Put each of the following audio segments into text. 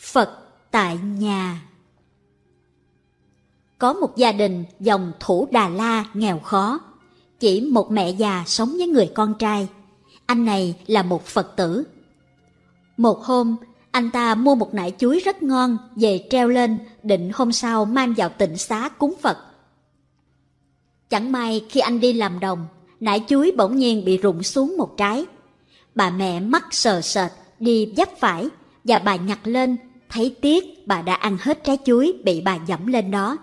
Phật tại nhà Có một gia đình dòng Thủ Đà La nghèo khó. Chỉ một mẹ già sống với người con trai. Anh này là một Phật tử. Một hôm, anh ta mua một nải chuối rất ngon về treo lên định hôm sau mang vào tịnh xá cúng Phật. Chẳng may khi anh đi làm đồng, nải chuối bỗng nhiên bị rụng xuống một trái. Bà mẹ mắt sờ sệt đi dắp phải và bà nhặt lên Thấy tiếc bà đã ăn hết trái chuối bị bà dẫm lên đó.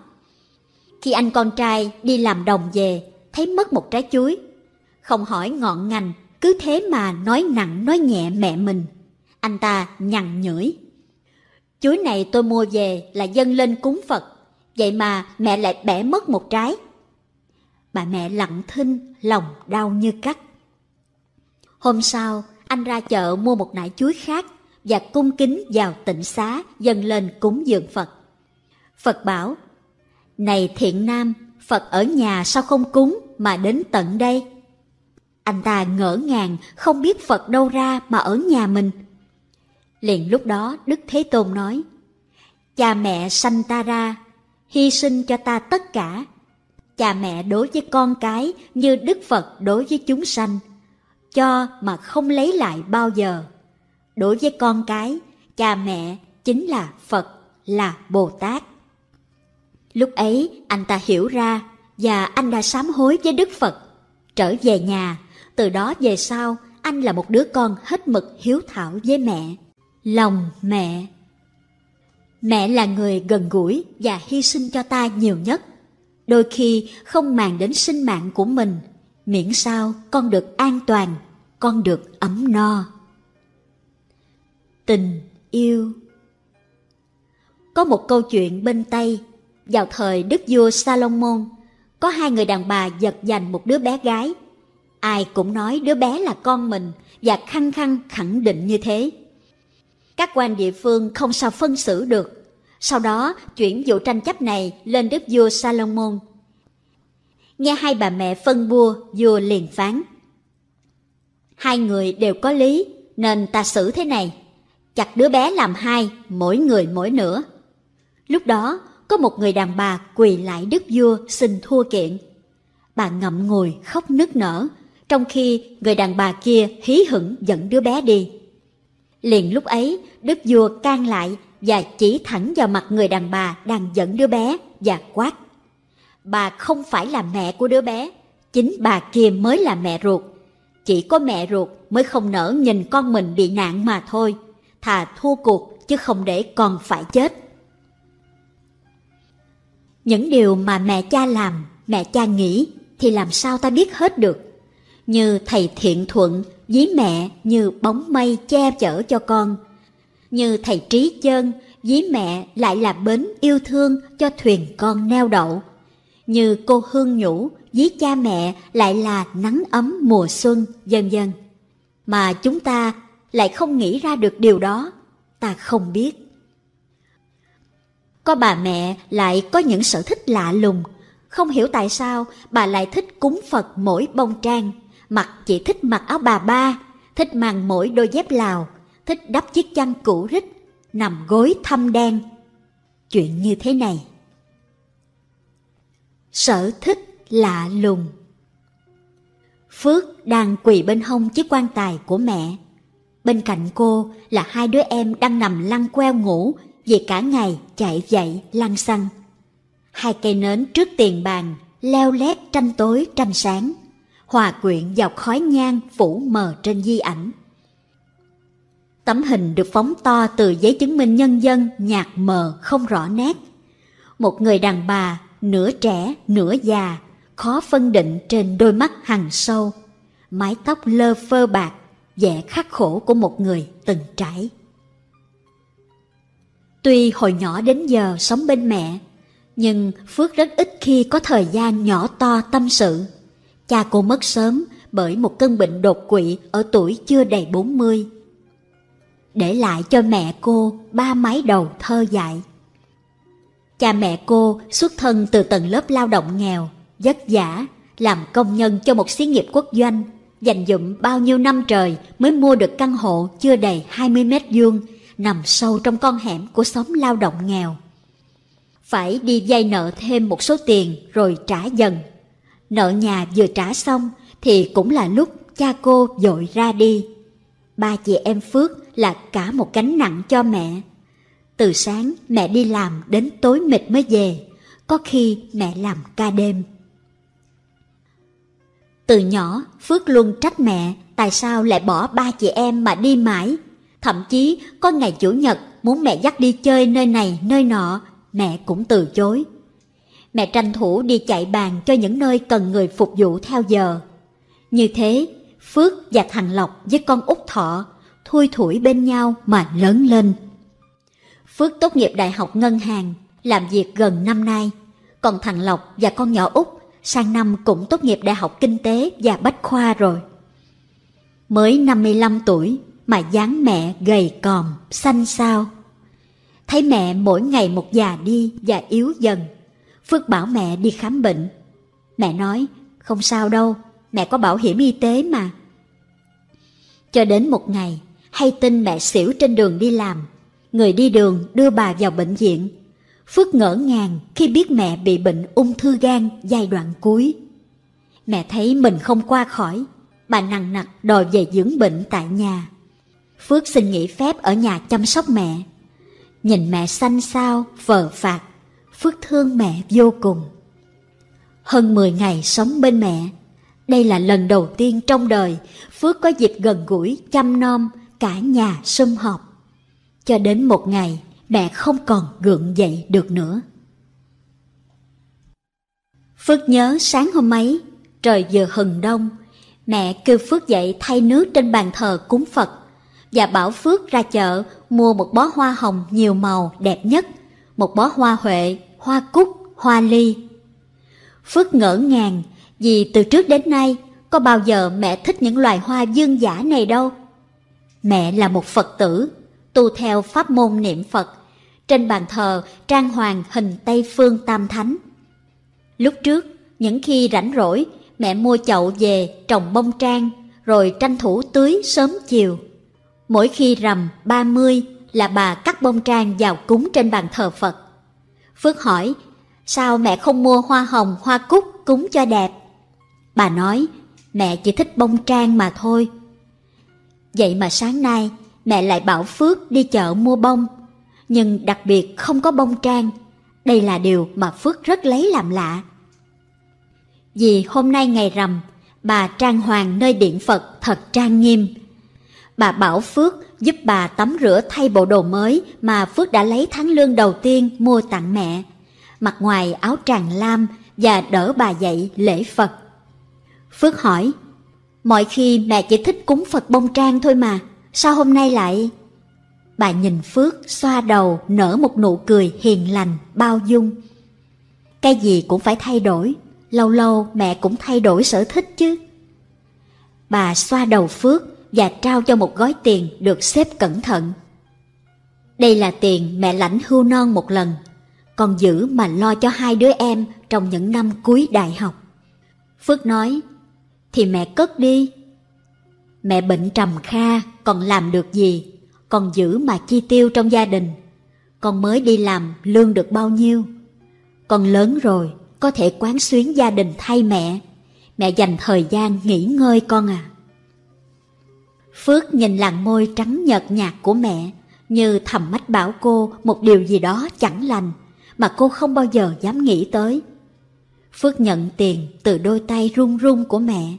Khi anh con trai đi làm đồng về, thấy mất một trái chuối. Không hỏi ngọn ngành, cứ thế mà nói nặng nói nhẹ mẹ mình. Anh ta nhằn nhưỡi. Chuối này tôi mua về là dâng lên cúng Phật, vậy mà mẹ lại bẻ mất một trái. Bà mẹ lặng thinh, lòng đau như cắt. Hôm sau, anh ra chợ mua một nải chuối khác và cung kính vào tịnh xá dâng lên cúng dường Phật. Phật bảo, Này thiện nam, Phật ở nhà sao không cúng mà đến tận đây? Anh ta ngỡ ngàng không biết Phật đâu ra mà ở nhà mình. Liền lúc đó Đức Thế Tôn nói, Cha mẹ sanh ta ra, hy sinh cho ta tất cả. Cha mẹ đối với con cái như Đức Phật đối với chúng sanh, cho mà không lấy lại bao giờ đối với con cái, cha mẹ chính là Phật, là Bồ Tát. Lúc ấy anh ta hiểu ra và anh đã sám hối với Đức Phật. Trở về nhà, từ đó về sau anh là một đứa con hết mực hiếu thảo với mẹ. Lòng mẹ Mẹ là người gần gũi và hy sinh cho ta nhiều nhất. Đôi khi không màng đến sinh mạng của mình, miễn sao con được an toàn, con được ấm no tình yêu có một câu chuyện bên tây vào thời đức vua salomon có hai người đàn bà giật giành một đứa bé gái ai cũng nói đứa bé là con mình và khăng khăng khẳng định như thế các quan địa phương không sao phân xử được sau đó chuyển vụ tranh chấp này lên đức vua salomon nghe hai bà mẹ phân bua vua liền phán hai người đều có lý nên ta xử thế này chặt đứa bé làm hai, mỗi người mỗi nửa. Lúc đó, có một người đàn bà quỳ lại đức vua xin thua kiện. Bà ngậm ngùi khóc nức nở, trong khi người đàn bà kia hí hửng dẫn đứa bé đi. Liền lúc ấy, đức vua can lại và chỉ thẳng vào mặt người đàn bà đang dẫn đứa bé và quát. Bà không phải là mẹ của đứa bé, chính bà kia mới là mẹ ruột. Chỉ có mẹ ruột mới không nỡ nhìn con mình bị nạn mà thôi thà thua cuộc chứ không để con phải chết. Những điều mà mẹ cha làm, mẹ cha nghĩ thì làm sao ta biết hết được. Như thầy thiện thuận với mẹ như bóng mây che chở cho con. Như thầy trí chân với mẹ lại là bến yêu thương cho thuyền con neo đậu. Như cô hương nhũ với cha mẹ lại là nắng ấm mùa xuân, vân vân. Mà chúng ta lại không nghĩ ra được điều đó, ta không biết. Có bà mẹ lại có những sở thích lạ lùng, không hiểu tại sao bà lại thích cúng Phật mỗi bông trang, mặc chỉ thích mặc áo bà ba, thích mang mỗi đôi dép lào, thích đắp chiếc chăn cũ rích, nằm gối thâm đen. Chuyện như thế này. Sở thích lạ lùng Phước đang quỳ bên hông chiếc quan tài của mẹ. Bên cạnh cô là hai đứa em đang nằm lăn queo ngủ vì cả ngày chạy dậy lăn xăng. Hai cây nến trước tiền bàn leo lét tranh tối tranh sáng, hòa quyện vào khói nhang phủ mờ trên di ảnh. Tấm hình được phóng to từ giấy chứng minh nhân dân nhạt mờ không rõ nét. Một người đàn bà, nửa trẻ, nửa già, khó phân định trên đôi mắt hằn sâu, mái tóc lơ phơ bạc, vẻ khắc khổ của một người từng trải. Tuy hồi nhỏ đến giờ sống bên mẹ, nhưng Phước rất ít khi có thời gian nhỏ to tâm sự. Cha cô mất sớm bởi một cơn bệnh đột quỵ ở tuổi chưa đầy 40. Để lại cho mẹ cô ba mái đầu thơ dại. Cha mẹ cô xuất thân từ tầng lớp lao động nghèo, vất vả, làm công nhân cho một xí nghiệp quốc doanh – dành dụm bao nhiêu năm trời mới mua được căn hộ chưa đầy 20 mét vuông, nằm sâu trong con hẻm của xóm lao động nghèo. Phải đi vay nợ thêm một số tiền rồi trả dần. Nợ nhà vừa trả xong thì cũng là lúc cha cô dội ra đi. Ba chị em Phước là cả một gánh nặng cho mẹ. Từ sáng mẹ đi làm đến tối mịt mới về, có khi mẹ làm ca đêm. Từ nhỏ, Phước luôn trách mẹ tại sao lại bỏ ba chị em mà đi mãi. Thậm chí có ngày Chủ nhật muốn mẹ dắt đi chơi nơi này nơi nọ, mẹ cũng từ chối. Mẹ tranh thủ đi chạy bàn cho những nơi cần người phục vụ theo giờ. Như thế, Phước và Thằng Lộc với con út Thọ thui thủi bên nhau mà lớn lên. Phước tốt nghiệp đại học ngân hàng, làm việc gần năm nay, còn thằng Lộc và con nhỏ út sang năm cũng tốt nghiệp Đại học Kinh tế và Bách Khoa rồi. Mới 55 tuổi mà dáng mẹ gầy còm, xanh xao. Thấy mẹ mỗi ngày một già đi và yếu dần. Phước bảo mẹ đi khám bệnh. Mẹ nói, không sao đâu, mẹ có bảo hiểm y tế mà. Cho đến một ngày, hay tin mẹ xỉu trên đường đi làm. Người đi đường đưa bà vào bệnh viện Phước ngỡ ngàng khi biết mẹ bị bệnh ung thư gan giai đoạn cuối. Mẹ thấy mình không qua khỏi, bà nặng nặc đòi về dưỡng bệnh tại nhà. Phước xin nghỉ phép ở nhà chăm sóc mẹ. Nhìn mẹ xanh xao, vờ phạt, Phước thương mẹ vô cùng. Hơn 10 ngày sống bên mẹ, đây là lần đầu tiên trong đời Phước có dịp gần gũi chăm nom cả nhà sum họp. Cho đến một ngày, mẹ không còn gượng dậy được nữa. Phước nhớ sáng hôm ấy, trời vừa hừng đông, mẹ kêu Phước dậy thay nước trên bàn thờ cúng Phật và bảo Phước ra chợ mua một bó hoa hồng nhiều màu đẹp nhất, một bó hoa huệ, hoa cúc, hoa ly. Phước ngỡ ngàng vì từ trước đến nay có bao giờ mẹ thích những loài hoa dương giả này đâu. Mẹ là một Phật tử tu theo pháp môn niệm Phật. Trên bàn thờ trang hoàng hình Tây Phương Tam Thánh. Lúc trước, những khi rảnh rỗi, mẹ mua chậu về trồng bông trang, rồi tranh thủ tưới sớm chiều. Mỗi khi rằm 30 là bà cắt bông trang vào cúng trên bàn thờ Phật. Phước hỏi, sao mẹ không mua hoa hồng, hoa cúc cúng cho đẹp? Bà nói, mẹ chỉ thích bông trang mà thôi. Vậy mà sáng nay, mẹ lại bảo Phước đi chợ mua bông, nhưng đặc biệt không có bông trang. Đây là điều mà Phước rất lấy làm lạ. Vì hôm nay ngày rằm, bà Trang Hoàng nơi điện Phật thật trang nghiêm. Bà bảo Phước giúp bà tắm rửa thay bộ đồ mới mà Phước đã lấy tháng lương đầu tiên mua tặng mẹ. mặc ngoài áo tràng lam và đỡ bà dậy lễ Phật. Phước hỏi, mọi khi mẹ chỉ thích cúng Phật bông trang thôi mà. Sao hôm nay lại... Bà nhìn Phước xoa đầu nở một nụ cười hiền lành, bao dung. Cái gì cũng phải thay đổi, lâu lâu mẹ cũng thay đổi sở thích chứ. Bà xoa đầu Phước và trao cho một gói tiền được xếp cẩn thận. Đây là tiền mẹ lãnh hưu non một lần, còn giữ mà lo cho hai đứa em trong những năm cuối đại học. Phước nói, thì mẹ cất đi, Mẹ bệnh trầm kha, còn làm được gì? Còn giữ mà chi tiêu trong gia đình. Con mới đi làm, lương được bao nhiêu? Con lớn rồi, có thể quán xuyến gia đình thay mẹ. Mẹ dành thời gian nghỉ ngơi con à. Phước nhìn làn môi trắng nhợt nhạt của mẹ, như thầm mách bảo cô một điều gì đó chẳng lành, mà cô không bao giờ dám nghĩ tới. Phước nhận tiền từ đôi tay run run của mẹ,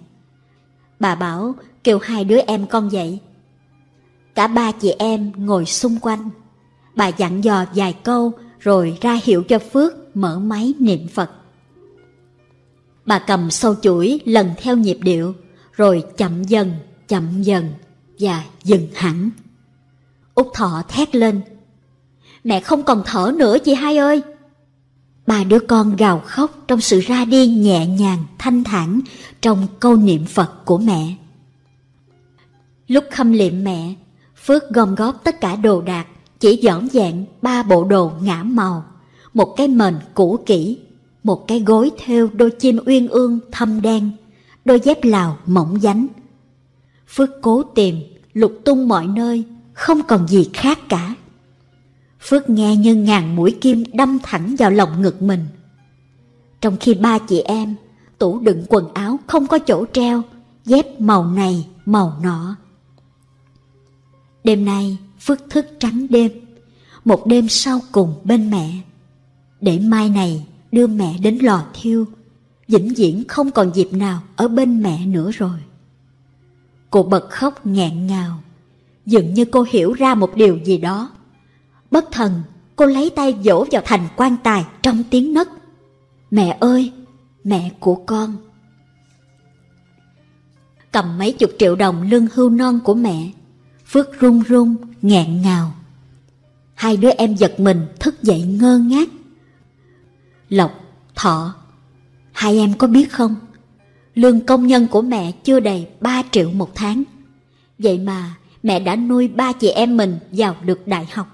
Bà bảo kêu hai đứa em con dậy. Cả ba chị em ngồi xung quanh. Bà dặn dò vài câu rồi ra hiệu cho Phước mở máy niệm Phật. Bà cầm sâu chuỗi lần theo nhịp điệu, rồi chậm dần, chậm dần và dừng hẳn. Úc Thọ thét lên. Mẹ không còn thở nữa chị hai ơi! ba đứa con gào khóc trong sự ra đi nhẹ nhàng, thanh thản trong câu niệm Phật của mẹ. Lúc khâm liệm mẹ, Phước gom góp tất cả đồ đạc, chỉ dõm dạng ba bộ đồ ngã màu, một cái mền cũ kỹ, một cái gối theo đôi chim uyên ương thâm đen, đôi dép lào mỏng dánh. Phước cố tìm, lục tung mọi nơi, không còn gì khác cả. Phước nghe như ngàn mũi kim đâm thẳng vào lòng ngực mình. Trong khi ba chị em, tủ đựng quần áo không có chỗ treo, dép màu này, màu nọ. Đêm nay, Phước thức trắng đêm, một đêm sau cùng bên mẹ. Để mai này đưa mẹ đến lò thiêu, vĩnh viễn không còn dịp nào ở bên mẹ nữa rồi. Cô bật khóc nghẹn ngào, dường như cô hiểu ra một điều gì đó. Bất thần, cô lấy tay vỗ vào thành quan tài trong tiếng nấc. Mẹ ơi, mẹ của con. Cầm mấy chục triệu đồng lương hưu non của mẹ, Phước run run, nghẹn ngào. Hai đứa em giật mình thức dậy ngơ ngác. Lộc, Thọ, hai em có biết không? Lương công nhân của mẹ chưa đầy 3 triệu một tháng. Vậy mà mẹ đã nuôi ba chị em mình vào được đại học.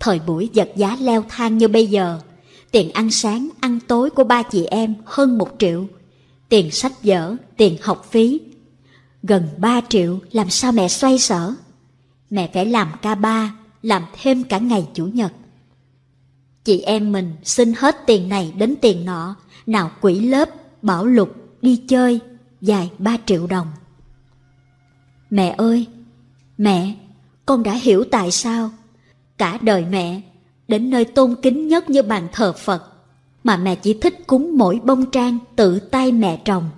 Thời buổi vật giá leo thang như bây giờ, tiền ăn sáng, ăn tối của ba chị em hơn một triệu, tiền sách vở, tiền học phí. Gần ba triệu làm sao mẹ xoay sở? Mẹ phải làm ca ba, làm thêm cả ngày Chủ nhật. Chị em mình xin hết tiền này đến tiền nọ, nào quỷ lớp, bảo lục, đi chơi, dài ba triệu đồng. Mẹ ơi, mẹ, con đã hiểu tại sao cả đời mẹ, đến nơi tôn kính nhất như bàn thờ Phật, mà mẹ chỉ thích cúng mỗi bông trang tự tay mẹ trồng.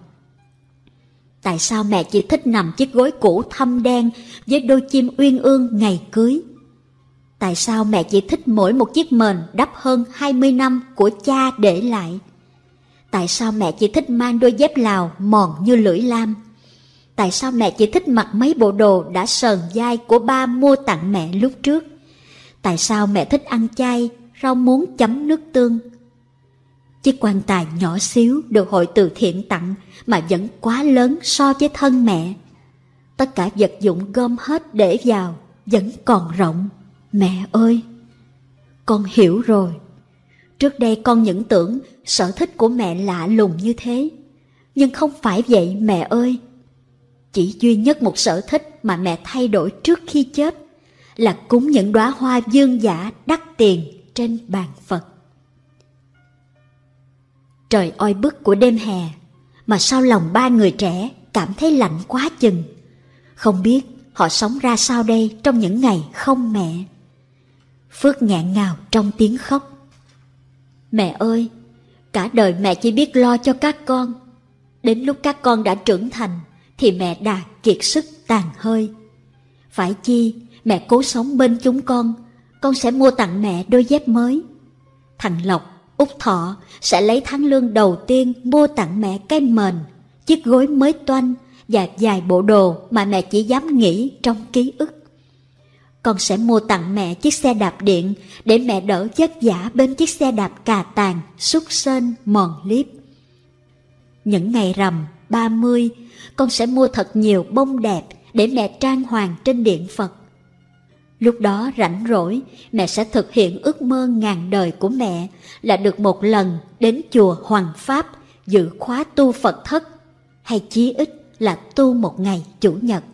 Tại sao mẹ chỉ thích nằm chiếc gối cũ thâm đen với đôi chim uyên ương ngày cưới? Tại sao mẹ chỉ thích mỗi một chiếc mền đắp hơn 20 năm của cha để lại? Tại sao mẹ chỉ thích mang đôi dép lào mòn như lưỡi lam? Tại sao mẹ chỉ thích mặc mấy bộ đồ đã sờn dai của ba mua tặng mẹ lúc trước? tại sao mẹ thích ăn chay, rau muống chấm nước tương. Chiếc quan tài nhỏ xíu được hội từ thiện tặng mà vẫn quá lớn so với thân mẹ. Tất cả vật dụng gom hết để vào, vẫn còn rộng. Mẹ ơi! Con hiểu rồi. Trước đây con những tưởng sở thích của mẹ lạ lùng như thế. Nhưng không phải vậy mẹ ơi! Chỉ duy nhất một sở thích mà mẹ thay đổi trước khi chết là cúng những đóa hoa dương giả đắt tiền trên bàn Phật. Trời oi bức của đêm hè, mà sao lòng ba người trẻ cảm thấy lạnh quá chừng. Không biết họ sống ra sao đây trong những ngày không mẹ. Phước ngạn ngào trong tiếng khóc. Mẹ ơi, cả đời mẹ chỉ biết lo cho các con. Đến lúc các con đã trưởng thành thì mẹ đã kiệt sức tàn hơi. Phải chi mẹ cố sống bên chúng con, con sẽ mua tặng mẹ đôi dép mới. Thằng Lộc, út Thọ sẽ lấy tháng lương đầu tiên mua tặng mẹ cái mền, chiếc gối mới toanh và vài bộ đồ mà mẹ chỉ dám nghĩ trong ký ức. Con sẽ mua tặng mẹ chiếc xe đạp điện để mẹ đỡ vất vả bên chiếc xe đạp cà tàn, xúc sơn, mòn liếp. Những ngày rằm, 30, con sẽ mua thật nhiều bông đẹp để mẹ trang hoàng trên điện Phật. Lúc đó rảnh rỗi, mẹ sẽ thực hiện ước mơ ngàn đời của mẹ là được một lần đến chùa Hoàng Pháp dự khóa tu Phật thất, hay chí ít là tu một ngày Chủ nhật.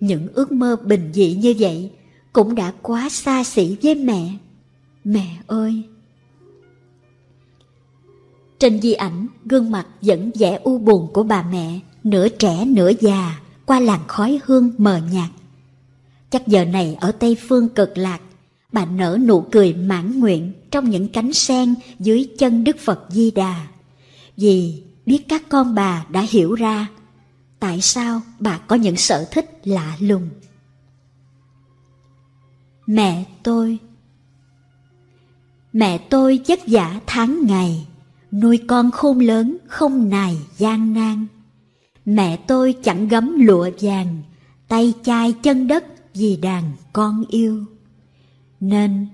Những ước mơ bình dị như vậy cũng đã quá xa xỉ với mẹ. Mẹ ơi! Trên di ảnh, gương mặt vẫn vẻ u buồn của bà mẹ, nửa trẻ nửa già, qua làn khói hương mờ nhạt Chắc giờ này ở Tây Phương cực lạc, bà nở nụ cười mãn nguyện trong những cánh sen dưới chân Đức Phật Di Đà. Vì biết các con bà đã hiểu ra tại sao bà có những sở thích lạ lùng. Mẹ tôi Mẹ tôi vất vả tháng ngày, nuôi con khôn lớn không nài gian nan. Mẹ tôi chẳng gấm lụa vàng, tay chai chân đất vì đàn con yêu. Nên,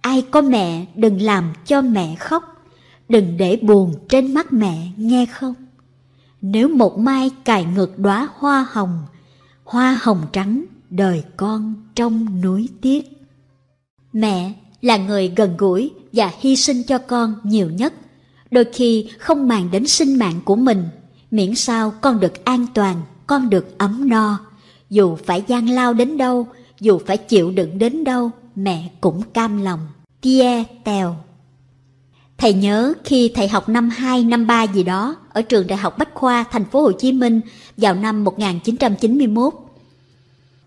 ai có mẹ đừng làm cho mẹ khóc, đừng để buồn trên mắt mẹ nghe không? Nếu một mai cài ngược đóa hoa hồng, hoa hồng trắng đời con trong núi tiết Mẹ là người gần gũi và hy sinh cho con nhiều nhất, đôi khi không màng đến sinh mạng của mình, miễn sao con được an toàn, con được ấm no dù phải gian lao đến đâu, dù phải chịu đựng đến đâu, mẹ cũng cam lòng. Tia Tèo Thầy nhớ khi thầy học năm 2, năm 3 gì đó ở trường Đại học Bách Khoa, thành phố Hồ Chí Minh vào năm 1991.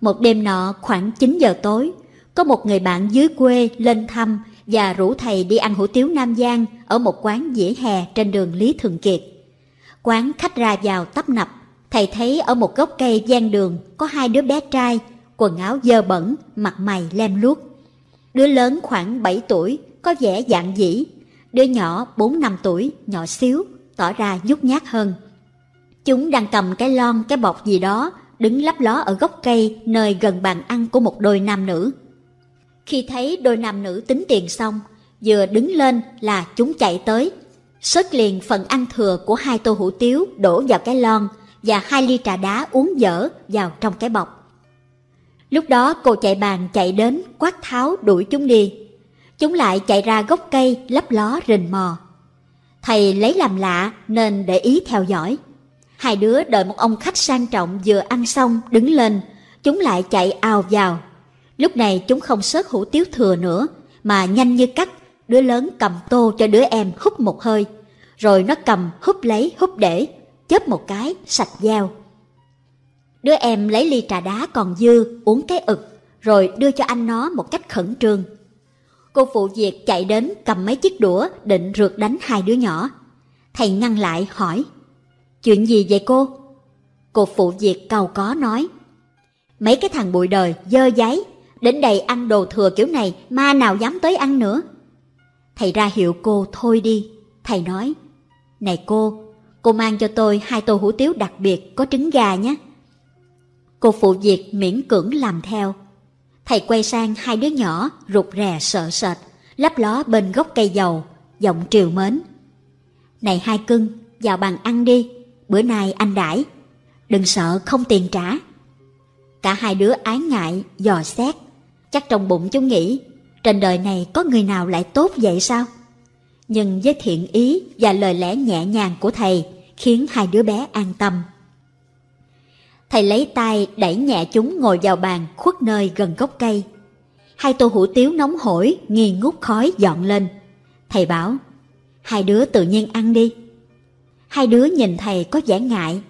Một đêm nọ khoảng 9 giờ tối, có một người bạn dưới quê lên thăm và rủ thầy đi ăn hủ tiếu Nam Giang ở một quán dĩa hè trên đường Lý Thường Kiệt. Quán khách ra vào tấp nập, thầy thấy ở một gốc cây gian đường có hai đứa bé trai, quần áo dơ bẩn, mặt mày lem luốc. Đứa lớn khoảng 7 tuổi, có vẻ dạng dĩ. Đứa nhỏ 4-5 tuổi, nhỏ xíu, tỏ ra nhút nhát hơn. Chúng đang cầm cái lon, cái bọc gì đó, đứng lấp ló ở gốc cây nơi gần bàn ăn của một đôi nam nữ. Khi thấy đôi nam nữ tính tiền xong, vừa đứng lên là chúng chạy tới, sớt liền phần ăn thừa của hai tô hủ tiếu đổ vào cái lon, và hai ly trà đá uống dở vào trong cái bọc. Lúc đó cô chạy bàn chạy đến quát tháo đuổi chúng đi. Chúng lại chạy ra gốc cây lấp ló rình mò. Thầy lấy làm lạ nên để ý theo dõi. Hai đứa đợi một ông khách sang trọng vừa ăn xong đứng lên, chúng lại chạy ào vào. Lúc này chúng không sớt hủ tiếu thừa nữa, mà nhanh như cắt, đứa lớn cầm tô cho đứa em hút một hơi. Rồi nó cầm hút lấy hút để, chớp một cái, sạch dao. Đứa em lấy ly trà đá còn dư, uống cái ực, rồi đưa cho anh nó một cách khẩn trương. Cô phụ việc chạy đến cầm mấy chiếc đũa định rượt đánh hai đứa nhỏ. Thầy ngăn lại hỏi, chuyện gì vậy cô? Cô phụ việc cầu có nói, mấy cái thằng bụi đời dơ giấy, đến đây ăn đồ thừa kiểu này ma nào dám tới ăn nữa. Thầy ra hiệu cô thôi đi, thầy nói, này cô, cô mang cho tôi hai tô hủ tiếu đặc biệt có trứng gà nhé. Cô phụ việc miễn cưỡng làm theo. Thầy quay sang hai đứa nhỏ rụt rè sợ sệt, lấp ló bên gốc cây dầu, giọng triều mến. Này hai cưng, vào bàn ăn đi, bữa nay anh đãi. Đừng sợ không tiền trả. Cả hai đứa ái ngại, dò xét. Chắc trong bụng chúng nghĩ, trên đời này có người nào lại tốt vậy sao? Nhưng với thiện ý và lời lẽ nhẹ nhàng của thầy, khiến hai đứa bé an tâm. Thầy lấy tay đẩy nhẹ chúng ngồi vào bàn khuất nơi gần gốc cây. Hai tô hủ tiếu nóng hổi nghi ngút khói dọn lên. Thầy bảo, hai đứa tự nhiên ăn đi. Hai đứa nhìn thầy có vẻ ngại.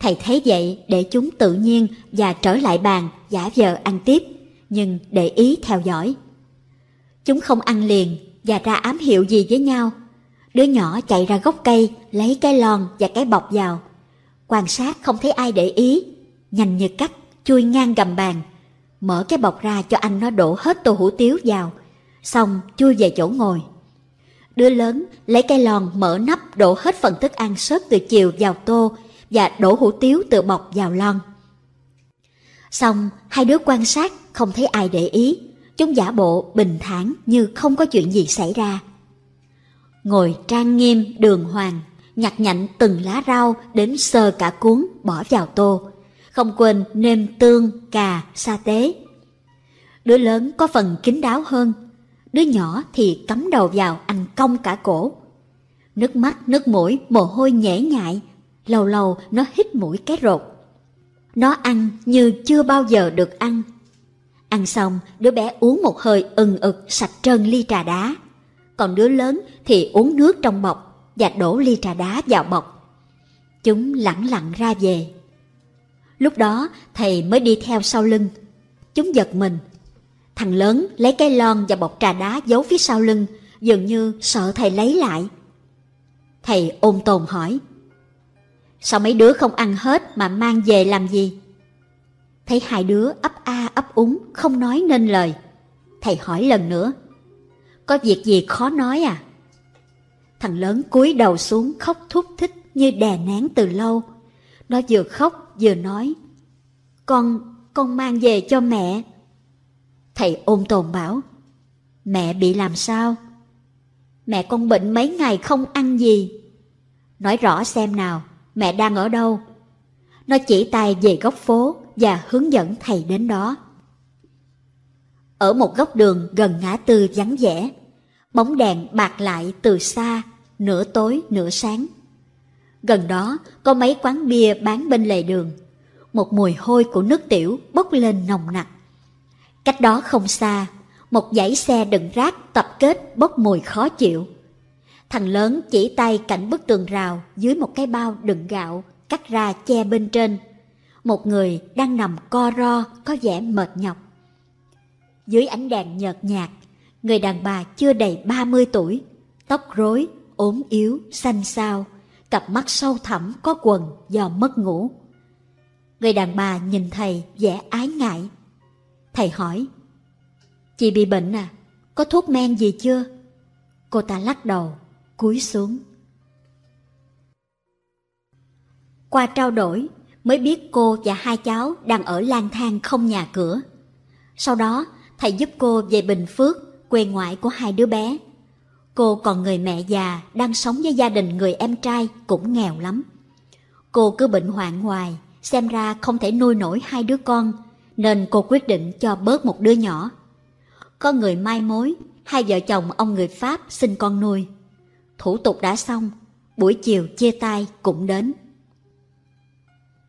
Thầy thấy vậy để chúng tự nhiên và trở lại bàn giả vờ ăn tiếp, nhưng để ý theo dõi. Chúng không ăn liền và ra ám hiệu gì với nhau Đứa nhỏ chạy ra gốc cây, lấy cái lon và cái bọc vào. Quan sát không thấy ai để ý, nhanh như cắt, chui ngang gầm bàn. Mở cái bọc ra cho anh nó đổ hết tô hủ tiếu vào, xong chui về chỗ ngồi. Đứa lớn lấy cái lon mở nắp đổ hết phần thức ăn sớt từ chiều vào tô và đổ hủ tiếu từ bọc vào lon. Xong, hai đứa quan sát không thấy ai để ý, chúng giả bộ bình thản như không có chuyện gì xảy ra ngồi trang nghiêm đường hoàng, nhặt nhạnh từng lá rau đến sơ cả cuốn bỏ vào tô, không quên nêm tương, cà, sa tế. Đứa lớn có phần kín đáo hơn, đứa nhỏ thì cắm đầu vào ăn cong cả cổ. Nước mắt, nước mũi, mồ hôi nhễ nhại, lâu lâu nó hít mũi cái rột. Nó ăn như chưa bao giờ được ăn. Ăn xong, đứa bé uống một hơi ừng ực sạch trơn ly trà đá còn đứa lớn thì uống nước trong bọc và đổ ly trà đá vào bọc. Chúng lẳng lặng ra về. Lúc đó thầy mới đi theo sau lưng. Chúng giật mình. Thằng lớn lấy cái lon và bọc trà đá giấu phía sau lưng, dường như sợ thầy lấy lại. Thầy ôn tồn hỏi. Sao mấy đứa không ăn hết mà mang về làm gì? Thấy hai đứa ấp a ấp úng không nói nên lời. Thầy hỏi lần nữa có việc gì khó nói à? Thằng lớn cúi đầu xuống khóc thúc thích như đè nén từ lâu. Nó vừa khóc vừa nói, con, con mang về cho mẹ. Thầy ôm tồn bảo, mẹ bị làm sao? Mẹ con bệnh mấy ngày không ăn gì. Nói rõ xem nào, mẹ đang ở đâu? Nó chỉ tay về góc phố và hướng dẫn thầy đến đó ở một góc đường gần ngã tư vắng vẻ. Bóng đèn bạc lại từ xa, nửa tối nửa sáng. Gần đó có mấy quán bia bán bên lề đường. Một mùi hôi của nước tiểu bốc lên nồng nặc. Cách đó không xa, một dãy xe đựng rác tập kết bốc mùi khó chịu. Thằng lớn chỉ tay cạnh bức tường rào dưới một cái bao đựng gạo cắt ra che bên trên. Một người đang nằm co ro có vẻ mệt nhọc dưới ánh đèn nhợt nhạt, người đàn bà chưa đầy 30 tuổi, tóc rối, ốm yếu, xanh xao, cặp mắt sâu thẳm có quần do mất ngủ. Người đàn bà nhìn thầy vẻ ái ngại. Thầy hỏi, Chị bị bệnh à? Có thuốc men gì chưa? Cô ta lắc đầu, cúi xuống. Qua trao đổi, mới biết cô và hai cháu đang ở lang thang không nhà cửa. Sau đó, thầy giúp cô về Bình Phước, quê ngoại của hai đứa bé. Cô còn người mẹ già đang sống với gia đình người em trai cũng nghèo lắm. Cô cứ bệnh hoạn hoài, xem ra không thể nuôi nổi hai đứa con, nên cô quyết định cho bớt một đứa nhỏ. Có người mai mối, hai vợ chồng ông người Pháp xin con nuôi. Thủ tục đã xong, buổi chiều chia tay cũng đến.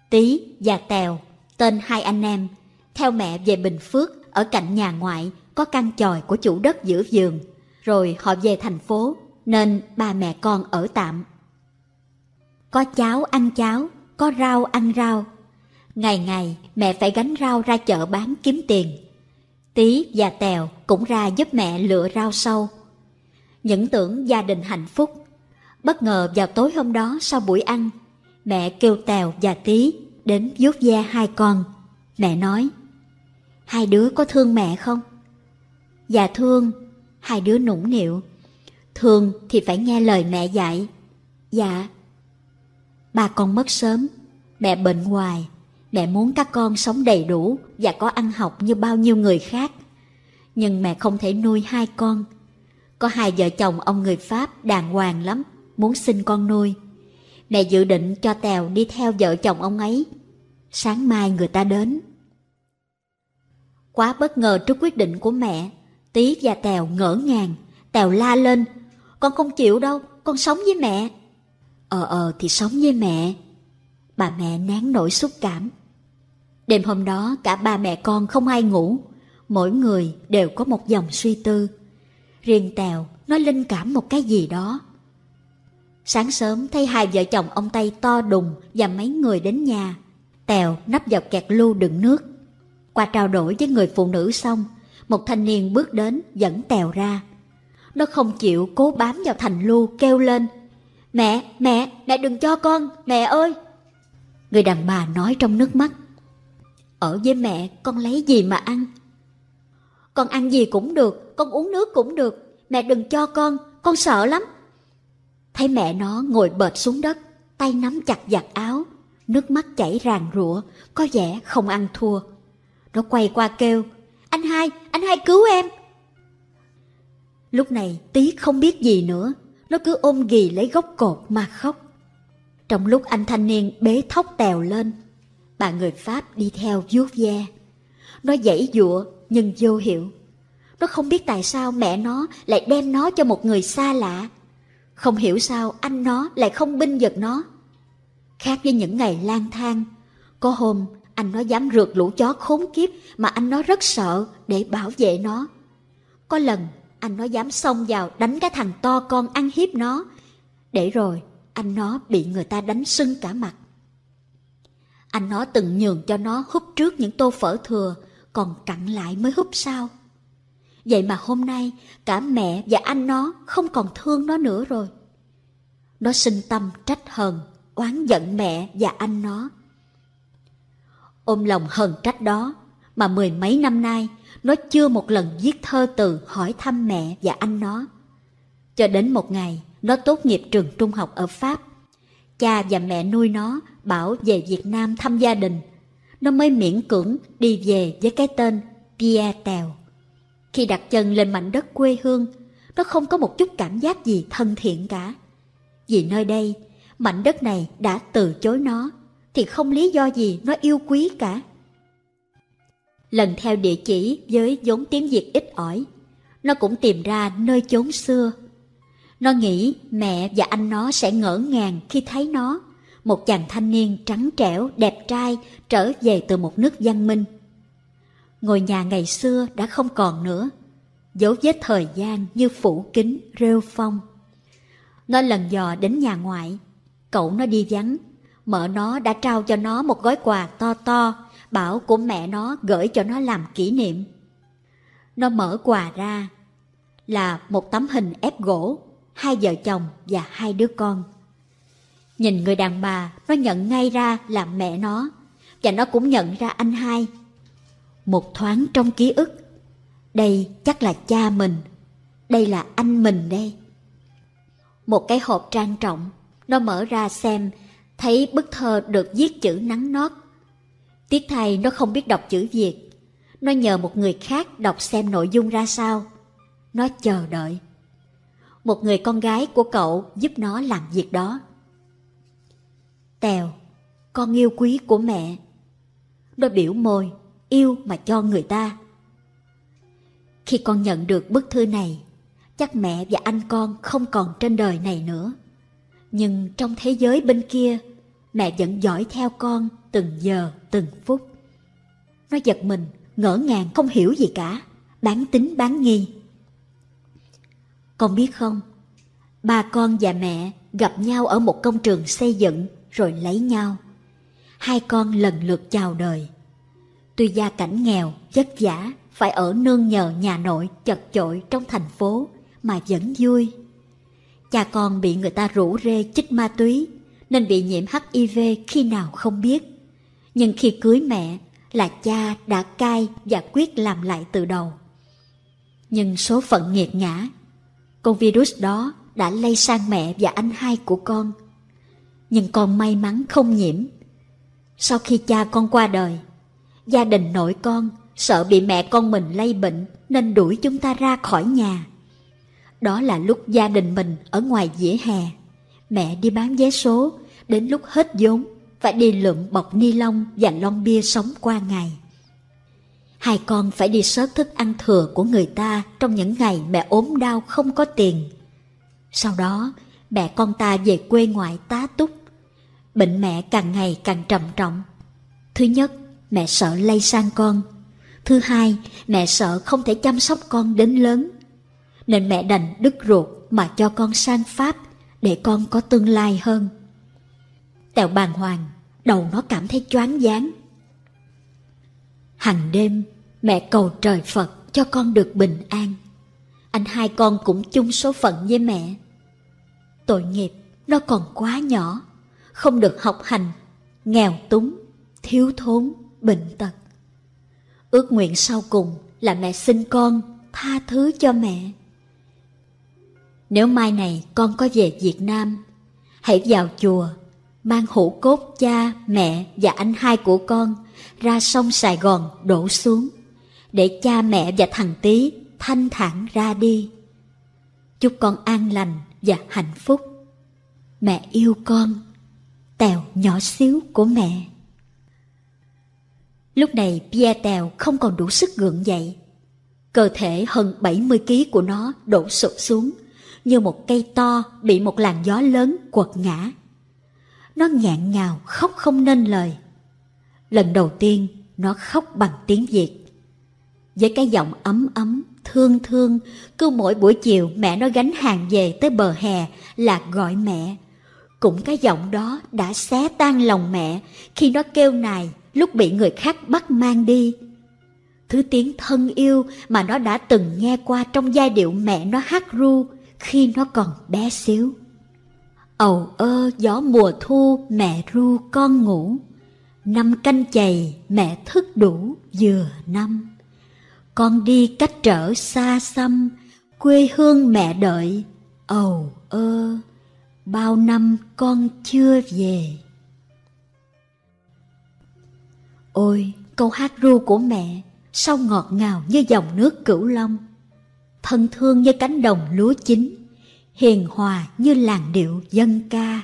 Tý và Tèo, tên hai anh em, theo mẹ về Bình Phước ở cạnh nhà ngoại có căn chòi của chủ đất giữa giường, rồi họ về thành phố nên ba mẹ con ở tạm. Có cháo ăn cháo, có rau ăn rau. Ngày ngày mẹ phải gánh rau ra chợ bán kiếm tiền. Tí và Tèo cũng ra giúp mẹ lựa rau sâu. Những tưởng gia đình hạnh phúc. Bất ngờ vào tối hôm đó sau buổi ăn, mẹ kêu Tèo và Tí đến vuốt ve hai con. Mẹ nói, hai đứa có thương mẹ không? Dạ thương, hai đứa nũng nịu. Thương thì phải nghe lời mẹ dạy. Dạ. Ba con mất sớm, mẹ bệnh hoài. Mẹ muốn các con sống đầy đủ và có ăn học như bao nhiêu người khác. Nhưng mẹ không thể nuôi hai con. Có hai vợ chồng ông người Pháp đàng hoàng lắm, muốn xin con nuôi. Mẹ dự định cho Tèo đi theo vợ chồng ông ấy. Sáng mai người ta đến. Quá bất ngờ trước quyết định của mẹ, Tí và Tèo ngỡ ngàng, Tèo la lên, con không chịu đâu, con sống với mẹ. Ờ ờ thì sống với mẹ. Bà mẹ nén nổi xúc cảm. Đêm hôm đó cả ba mẹ con không ai ngủ, mỗi người đều có một dòng suy tư. Riêng Tèo nó linh cảm một cái gì đó. Sáng sớm thấy hai vợ chồng ông Tây to đùng và mấy người đến nhà. Tèo nắp vào kẹt lưu đựng nước. Qua trao đổi với người phụ nữ xong, một thanh niên bước đến dẫn Tèo ra. Nó không chịu cố bám vào thành lu kêu lên. Mẹ, mẹ, mẹ đừng cho con, mẹ ơi! Người đàn bà nói trong nước mắt. Ở với mẹ con lấy gì mà ăn? Con ăn gì cũng được, con uống nước cũng được. Mẹ đừng cho con, con sợ lắm. Thấy mẹ nó ngồi bệt xuống đất, tay nắm chặt giặt áo, nước mắt chảy ràn rụa, có vẻ không ăn thua. Nó quay qua kêu, anh hai, anh hai cứu em. Lúc này tí không biết gì nữa, nó cứ ôm ghì lấy gốc cột mà khóc. Trong lúc anh thanh niên bế thóc tèo lên, bà người Pháp đi theo vuốt ve. Nó dãy dụa nhưng vô hiệu. Nó không biết tại sao mẹ nó lại đem nó cho một người xa lạ. Không hiểu sao anh nó lại không binh giật nó. Khác với những ngày lang thang, có hôm anh nó dám rượt lũ chó khốn kiếp mà anh nó rất sợ để bảo vệ nó. Có lần anh nó dám xông vào đánh cái thằng to con ăn hiếp nó. Để rồi anh nó bị người ta đánh sưng cả mặt. Anh nó từng nhường cho nó húp trước những tô phở thừa, còn cặn lại mới húp sau. Vậy mà hôm nay cả mẹ và anh nó không còn thương nó nữa rồi. Nó sinh tâm trách hờn, oán giận mẹ và anh nó ôm lòng hờn trách đó mà mười mấy năm nay nó chưa một lần viết thơ từ hỏi thăm mẹ và anh nó. Cho đến một ngày, nó tốt nghiệp trường trung học ở Pháp. Cha và mẹ nuôi nó bảo về Việt Nam thăm gia đình. Nó mới miễn cưỡng đi về với cái tên Pierre Tèo. Khi đặt chân lên mảnh đất quê hương, nó không có một chút cảm giác gì thân thiện cả. Vì nơi đây, mảnh đất này đã từ chối nó thì không lý do gì nó yêu quý cả. Lần theo địa chỉ với vốn tiếng Việt ít ỏi, nó cũng tìm ra nơi chốn xưa. Nó nghĩ mẹ và anh nó sẽ ngỡ ngàng khi thấy nó, một chàng thanh niên trắng trẻo, đẹp trai, trở về từ một nước văn minh. Ngôi nhà ngày xưa đã không còn nữa, dấu vết thời gian như phủ kính rêu phong. Nó lần dò đến nhà ngoại, cậu nó đi vắng Mợ nó đã trao cho nó một gói quà to to, bảo của mẹ nó gửi cho nó làm kỷ niệm. Nó mở quà ra là một tấm hình ép gỗ, hai vợ chồng và hai đứa con. Nhìn người đàn bà, nó nhận ngay ra là mẹ nó, và nó cũng nhận ra anh hai. Một thoáng trong ký ức, đây chắc là cha mình, đây là anh mình đây. Một cái hộp trang trọng, nó mở ra xem thấy bức thơ được viết chữ nắng nót. Tiếc thay nó không biết đọc chữ Việt, nó nhờ một người khác đọc xem nội dung ra sao. Nó chờ đợi. Một người con gái của cậu giúp nó làm việc đó. Tèo, con yêu quý của mẹ. Nó biểu môi, yêu mà cho người ta. Khi con nhận được bức thư này, chắc mẹ và anh con không còn trên đời này nữa. Nhưng trong thế giới bên kia, mẹ vẫn dõi theo con từng giờ từng phút. Nó giật mình, ngỡ ngàng không hiểu gì cả, bán tính bán nghi. Con biết không, ba con và mẹ gặp nhau ở một công trường xây dựng rồi lấy nhau. Hai con lần lượt chào đời. Tuy gia cảnh nghèo, vất vả, phải ở nương nhờ nhà nội chật chội trong thành phố mà vẫn vui. Cha con bị người ta rủ rê chích ma túy nên bị nhiễm HIV khi nào không biết. Nhưng khi cưới mẹ là cha đã cai và quyết làm lại từ đầu. Nhưng số phận nghiệt ngã, con virus đó đã lây sang mẹ và anh hai của con. Nhưng con may mắn không nhiễm. Sau khi cha con qua đời, gia đình nội con sợ bị mẹ con mình lây bệnh nên đuổi chúng ta ra khỏi nhà. Đó là lúc gia đình mình ở ngoài dĩa hè mẹ đi bán vé số, đến lúc hết vốn, phải đi lượm bọc ni lông và lon bia sống qua ngày. Hai con phải đi sớt thức ăn thừa của người ta trong những ngày mẹ ốm đau không có tiền. Sau đó, mẹ con ta về quê ngoại tá túc. Bệnh mẹ càng ngày càng trầm trọng. Thứ nhất, mẹ sợ lây sang con. Thứ hai, mẹ sợ không thể chăm sóc con đến lớn. Nên mẹ đành đứt ruột mà cho con sang Pháp để con có tương lai hơn. Tèo bàng hoàng, đầu nó cảm thấy choáng váng. Hằng đêm, mẹ cầu trời Phật cho con được bình an. Anh hai con cũng chung số phận với mẹ. Tội nghiệp, nó còn quá nhỏ, không được học hành, nghèo túng, thiếu thốn, bệnh tật. Ước nguyện sau cùng là mẹ xin con tha thứ cho mẹ. Nếu mai này con có về Việt Nam, hãy vào chùa, mang hũ cốt cha, mẹ và anh hai của con ra sông Sài Gòn đổ xuống, để cha mẹ và thằng tí thanh thản ra đi. Chúc con an lành và hạnh phúc. Mẹ yêu con, tèo nhỏ xíu của mẹ. Lúc này Pierre Tèo không còn đủ sức gượng dậy. Cơ thể hơn 70 kg của nó đổ sụp xuống, như một cây to bị một làn gió lớn quật ngã. Nó nghẹn ngào khóc không nên lời. Lần đầu tiên nó khóc bằng tiếng Việt. Với cái giọng ấm ấm, thương thương, cứ mỗi buổi chiều mẹ nó gánh hàng về tới bờ hè là gọi mẹ. Cũng cái giọng đó đã xé tan lòng mẹ khi nó kêu nài lúc bị người khác bắt mang đi. Thứ tiếng thân yêu mà nó đã từng nghe qua trong giai điệu mẹ nó hát ru, khi nó còn bé xíu. Ầu ơ gió mùa thu mẹ ru con ngủ, Năm canh chày mẹ thức đủ vừa năm. Con đi cách trở xa xăm, Quê hương mẹ đợi, ầu ơ, Bao năm con chưa về. Ôi, câu hát ru của mẹ, Sao ngọt ngào như dòng nước cửu long thân thương như cánh đồng lúa chín, hiền hòa như làng điệu dân ca.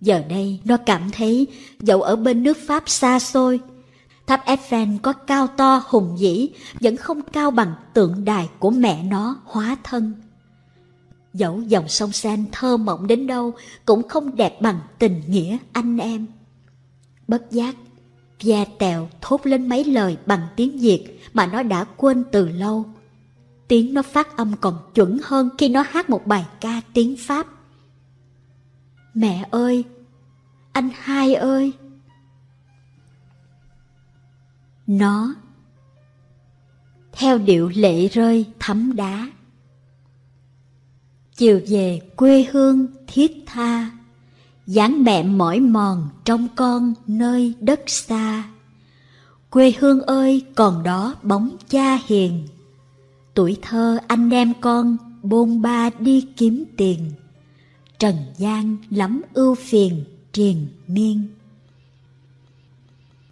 Giờ đây nó cảm thấy dẫu ở bên nước Pháp xa xôi, tháp Eiffel có cao to hùng vĩ vẫn không cao bằng tượng đài của mẹ nó hóa thân. Dẫu dòng sông Sen thơ mộng đến đâu cũng không đẹp bằng tình nghĩa anh em. Bất giác, Gia Tèo thốt lên mấy lời bằng tiếng Việt mà nó đã quên từ lâu. Tiếng nó phát âm còn chuẩn hơn khi nó hát một bài ca tiếng Pháp. Mẹ ơi! Anh hai ơi! Nó Theo điệu lệ rơi thấm đá Chiều về quê hương thiết tha dáng mẹ mỏi mòn trong con nơi đất xa quê hương ơi còn đó bóng cha hiền tuổi thơ anh em con bôn ba đi kiếm tiền trần gian lắm ưu phiền triền miên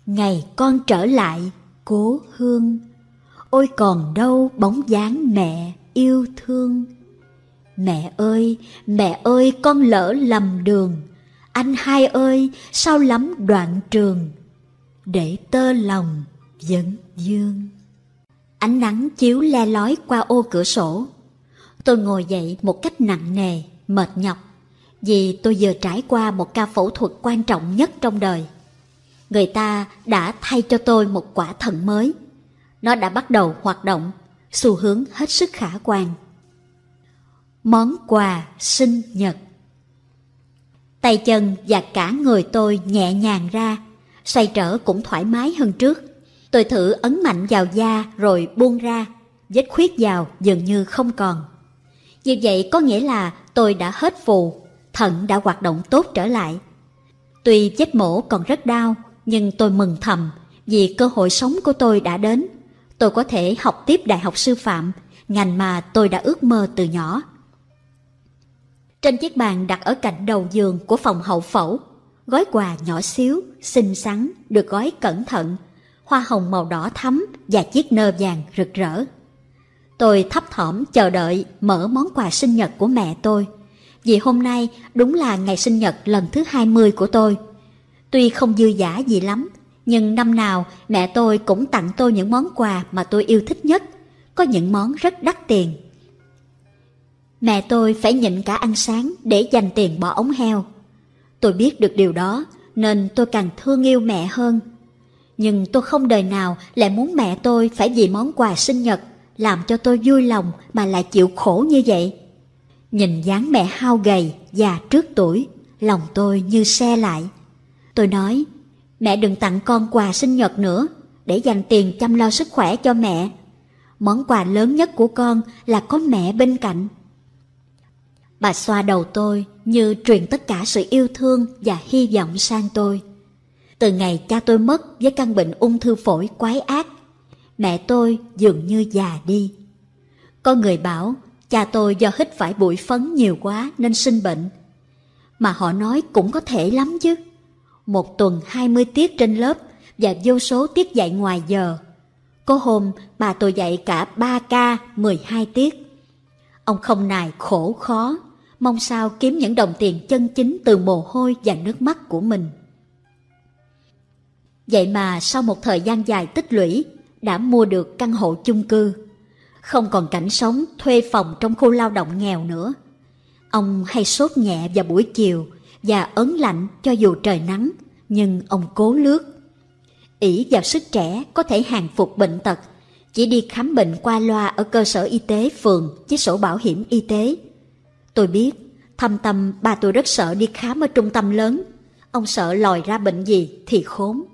ngày con trở lại cố hương ôi còn đâu bóng dáng mẹ yêu thương mẹ ơi mẹ ơi con lỡ lầm đường anh hai ơi sao lắm đoạn trường để tơ lòng vẫn dương ánh nắng chiếu le lói qua ô cửa sổ tôi ngồi dậy một cách nặng nề mệt nhọc vì tôi vừa trải qua một ca phẫu thuật quan trọng nhất trong đời người ta đã thay cho tôi một quả thận mới nó đã bắt đầu hoạt động xu hướng hết sức khả quan món quà sinh nhật Tay chân và cả người tôi nhẹ nhàng ra, xoay trở cũng thoải mái hơn trước. Tôi thử ấn mạnh vào da rồi buông ra, vết khuyết vào dường như không còn. Như vậy có nghĩa là tôi đã hết phù, thận đã hoạt động tốt trở lại. Tuy vết mổ còn rất đau, nhưng tôi mừng thầm vì cơ hội sống của tôi đã đến. Tôi có thể học tiếp đại học sư phạm, ngành mà tôi đã ước mơ từ nhỏ. Trên chiếc bàn đặt ở cạnh đầu giường của phòng hậu phẫu, gói quà nhỏ xíu, xinh xắn, được gói cẩn thận, hoa hồng màu đỏ thắm và chiếc nơ vàng rực rỡ. Tôi thấp thỏm chờ đợi mở món quà sinh nhật của mẹ tôi, vì hôm nay đúng là ngày sinh nhật lần thứ hai mươi của tôi. Tuy không dư giả gì lắm, nhưng năm nào mẹ tôi cũng tặng tôi những món quà mà tôi yêu thích nhất, có những món rất đắt tiền Mẹ tôi phải nhịn cả ăn sáng để dành tiền bỏ ống heo. Tôi biết được điều đó nên tôi càng thương yêu mẹ hơn. Nhưng tôi không đời nào lại muốn mẹ tôi phải vì món quà sinh nhật làm cho tôi vui lòng mà lại chịu khổ như vậy. Nhìn dáng mẹ hao gầy, già trước tuổi, lòng tôi như xe lại. Tôi nói, mẹ đừng tặng con quà sinh nhật nữa, để dành tiền chăm lo sức khỏe cho mẹ. Món quà lớn nhất của con là có mẹ bên cạnh. Bà xoa đầu tôi như truyền tất cả sự yêu thương và hy vọng sang tôi. Từ ngày cha tôi mất với căn bệnh ung thư phổi quái ác, mẹ tôi dường như già đi. Có người bảo cha tôi do hít phải bụi phấn nhiều quá nên sinh bệnh. Mà họ nói cũng có thể lắm chứ. Một tuần hai mươi tiết trên lớp và vô số tiết dạy ngoài giờ. Có hôm bà tôi dạy cả ba ca mười hai tiết. Ông không nài khổ khó mong sao kiếm những đồng tiền chân chính từ mồ hôi và nước mắt của mình. Vậy mà sau một thời gian dài tích lũy, đã mua được căn hộ chung cư. Không còn cảnh sống thuê phòng trong khu lao động nghèo nữa. Ông hay sốt nhẹ vào buổi chiều và ấn lạnh cho dù trời nắng, nhưng ông cố lướt. ỷ vào sức trẻ có thể hàng phục bệnh tật, chỉ đi khám bệnh qua loa ở cơ sở y tế phường với sổ bảo hiểm y tế Tôi biết, thâm tâm bà tôi rất sợ đi khám ở trung tâm lớn. Ông sợ lòi ra bệnh gì thì khốn.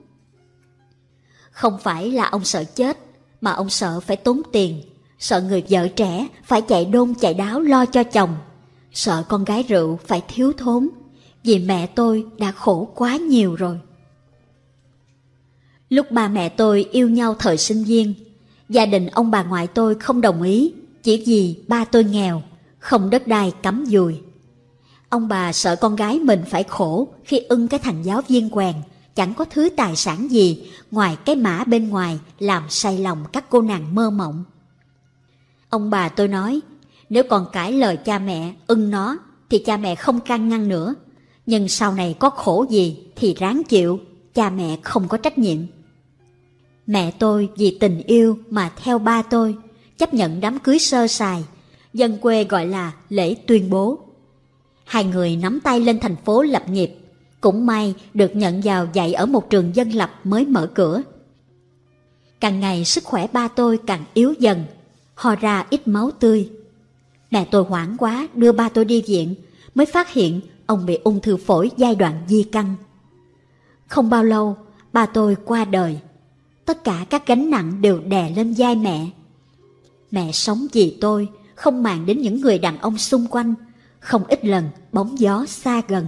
Không phải là ông sợ chết, mà ông sợ phải tốn tiền. Sợ người vợ trẻ phải chạy đôn chạy đáo lo cho chồng. Sợ con gái rượu phải thiếu thốn, vì mẹ tôi đã khổ quá nhiều rồi. Lúc ba mẹ tôi yêu nhau thời sinh viên, gia đình ông bà ngoại tôi không đồng ý, chỉ vì ba tôi nghèo không đất đai cắm dùi. Ông bà sợ con gái mình phải khổ khi ưng cái thằng giáo viên quèn, chẳng có thứ tài sản gì ngoài cái mã bên ngoài làm say lòng các cô nàng mơ mộng. Ông bà tôi nói, nếu còn cãi lời cha mẹ, ưng nó, thì cha mẹ không can ngăn nữa. Nhưng sau này có khổ gì thì ráng chịu, cha mẹ không có trách nhiệm. Mẹ tôi vì tình yêu mà theo ba tôi, chấp nhận đám cưới sơ sài dân quê gọi là lễ tuyên bố. Hai người nắm tay lên thành phố lập nghiệp, cũng may được nhận vào dạy ở một trường dân lập mới mở cửa. Càng ngày sức khỏe ba tôi càng yếu dần, ho ra ít máu tươi. Mẹ tôi hoảng quá đưa ba tôi đi viện, mới phát hiện ông bị ung thư phổi giai đoạn di căn. Không bao lâu, ba tôi qua đời. Tất cả các gánh nặng đều đè lên vai mẹ. Mẹ sống vì tôi, không màng đến những người đàn ông xung quanh, không ít lần bóng gió xa gần.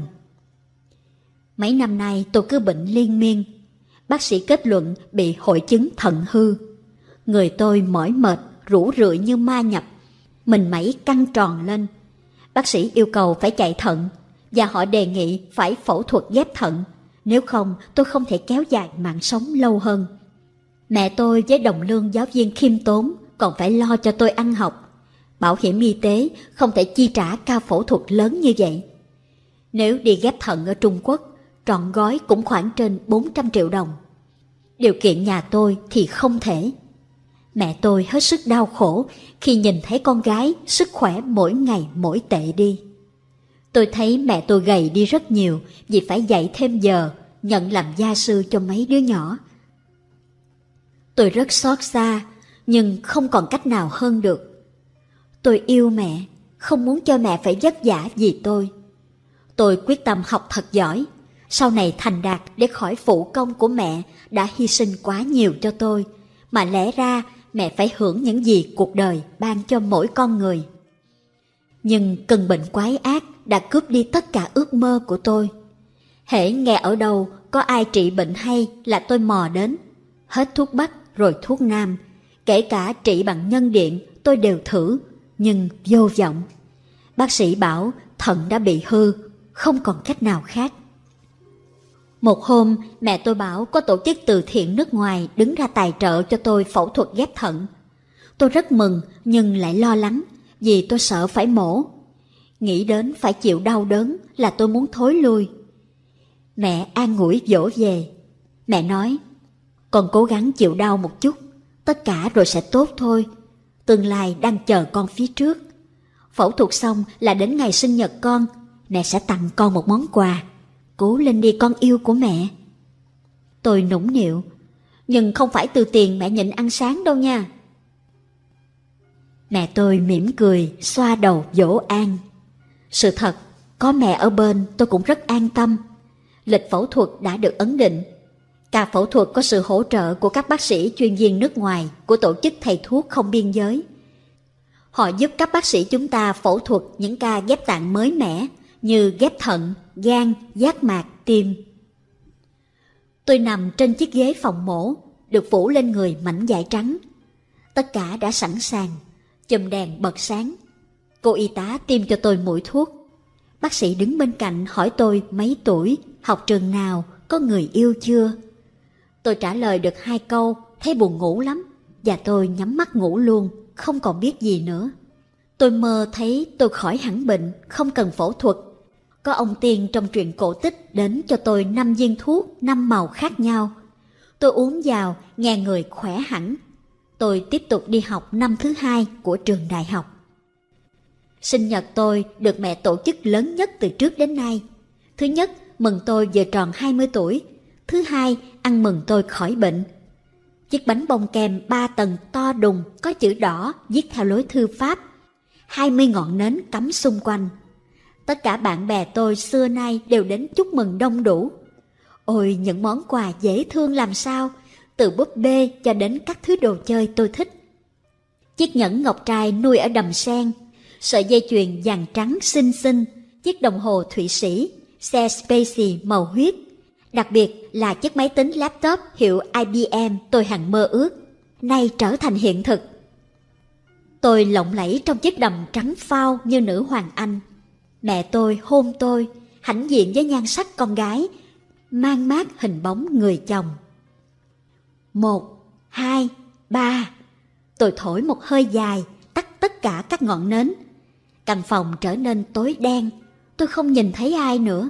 Mấy năm nay tôi cứ bệnh liên miên, bác sĩ kết luận bị hội chứng thận hư. Người tôi mỏi mệt, rũ rượi như ma nhập, mình mẩy căng tròn lên. Bác sĩ yêu cầu phải chạy thận và họ đề nghị phải phẫu thuật ghép thận, nếu không tôi không thể kéo dài mạng sống lâu hơn. Mẹ tôi với đồng lương giáo viên khiêm tốn còn phải lo cho tôi ăn học, bảo hiểm y tế không thể chi trả ca phẫu thuật lớn như vậy. Nếu đi ghép thận ở Trung Quốc, trọn gói cũng khoảng trên 400 triệu đồng. Điều kiện nhà tôi thì không thể. Mẹ tôi hết sức đau khổ khi nhìn thấy con gái sức khỏe mỗi ngày mỗi tệ đi. Tôi thấy mẹ tôi gầy đi rất nhiều vì phải dạy thêm giờ, nhận làm gia sư cho mấy đứa nhỏ. Tôi rất xót xa, nhưng không còn cách nào hơn được. Tôi yêu mẹ, không muốn cho mẹ phải vất vả vì tôi. Tôi quyết tâm học thật giỏi, sau này thành đạt để khỏi phụ công của mẹ đã hy sinh quá nhiều cho tôi, mà lẽ ra mẹ phải hưởng những gì cuộc đời ban cho mỗi con người. Nhưng cơn bệnh quái ác đã cướp đi tất cả ước mơ của tôi. Hễ nghe ở đâu có ai trị bệnh hay là tôi mò đến. Hết thuốc bắc rồi thuốc nam, kể cả trị bằng nhân điện tôi đều thử nhưng vô vọng. Bác sĩ bảo thận đã bị hư, không còn cách nào khác. Một hôm, mẹ tôi bảo có tổ chức từ thiện nước ngoài đứng ra tài trợ cho tôi phẫu thuật ghép thận. Tôi rất mừng nhưng lại lo lắng vì tôi sợ phải mổ. Nghĩ đến phải chịu đau đớn là tôi muốn thối lui. Mẹ an ủi dỗ về. Mẹ nói, còn cố gắng chịu đau một chút, tất cả rồi sẽ tốt thôi, tương lai đang chờ con phía trước. Phẫu thuật xong là đến ngày sinh nhật con, mẹ sẽ tặng con một món quà. Cố lên đi con yêu của mẹ. Tôi nũng nịu, nhưng không phải từ tiền mẹ nhịn ăn sáng đâu nha. Mẹ tôi mỉm cười, xoa đầu dỗ an. Sự thật, có mẹ ở bên tôi cũng rất an tâm. Lịch phẫu thuật đã được ấn định Ca phẫu thuật có sự hỗ trợ của các bác sĩ chuyên viên nước ngoài của Tổ chức Thầy Thuốc Không Biên Giới. Họ giúp các bác sĩ chúng ta phẫu thuật những ca ghép tạng mới mẻ như ghép thận, gan, giác mạc, tim. Tôi nằm trên chiếc ghế phòng mổ, được phủ lên người mảnh vải trắng. Tất cả đã sẵn sàng, chùm đèn bật sáng. Cô y tá tiêm cho tôi mũi thuốc. Bác sĩ đứng bên cạnh hỏi tôi mấy tuổi, học trường nào, có người yêu chưa, Tôi trả lời được hai câu, thấy buồn ngủ lắm, và tôi nhắm mắt ngủ luôn, không còn biết gì nữa. Tôi mơ thấy tôi khỏi hẳn bệnh, không cần phẫu thuật. Có ông tiên trong truyện cổ tích đến cho tôi năm viên thuốc, năm màu khác nhau. Tôi uống vào, nghe người khỏe hẳn. Tôi tiếp tục đi học năm thứ hai của trường đại học. Sinh nhật tôi được mẹ tổ chức lớn nhất từ trước đến nay. Thứ nhất, mừng tôi vừa tròn 20 tuổi Thứ hai, ăn mừng tôi khỏi bệnh. Chiếc bánh bông kem ba tầng to đùng có chữ đỏ viết theo lối thư pháp. hai mươi ngọn nến cắm xung quanh. Tất cả bạn bè tôi xưa nay đều đến chúc mừng đông đủ. Ôi những món quà dễ thương làm sao, từ búp bê cho đến các thứ đồ chơi tôi thích. Chiếc nhẫn ngọc trai nuôi ở đầm sen, sợi dây chuyền vàng trắng xinh xinh, chiếc đồng hồ thụy sĩ, xe Spacey màu huyết, đặc biệt là chiếc máy tính laptop hiệu IBM tôi hằng mơ ước, nay trở thành hiện thực. Tôi lộng lẫy trong chiếc đầm trắng phao như nữ hoàng Anh. Mẹ tôi hôn tôi, hãnh diện với nhan sắc con gái, mang mát hình bóng người chồng. Một, hai, ba. Tôi thổi một hơi dài, tắt tất cả các ngọn nến. Căn phòng trở nên tối đen, tôi không nhìn thấy ai nữa.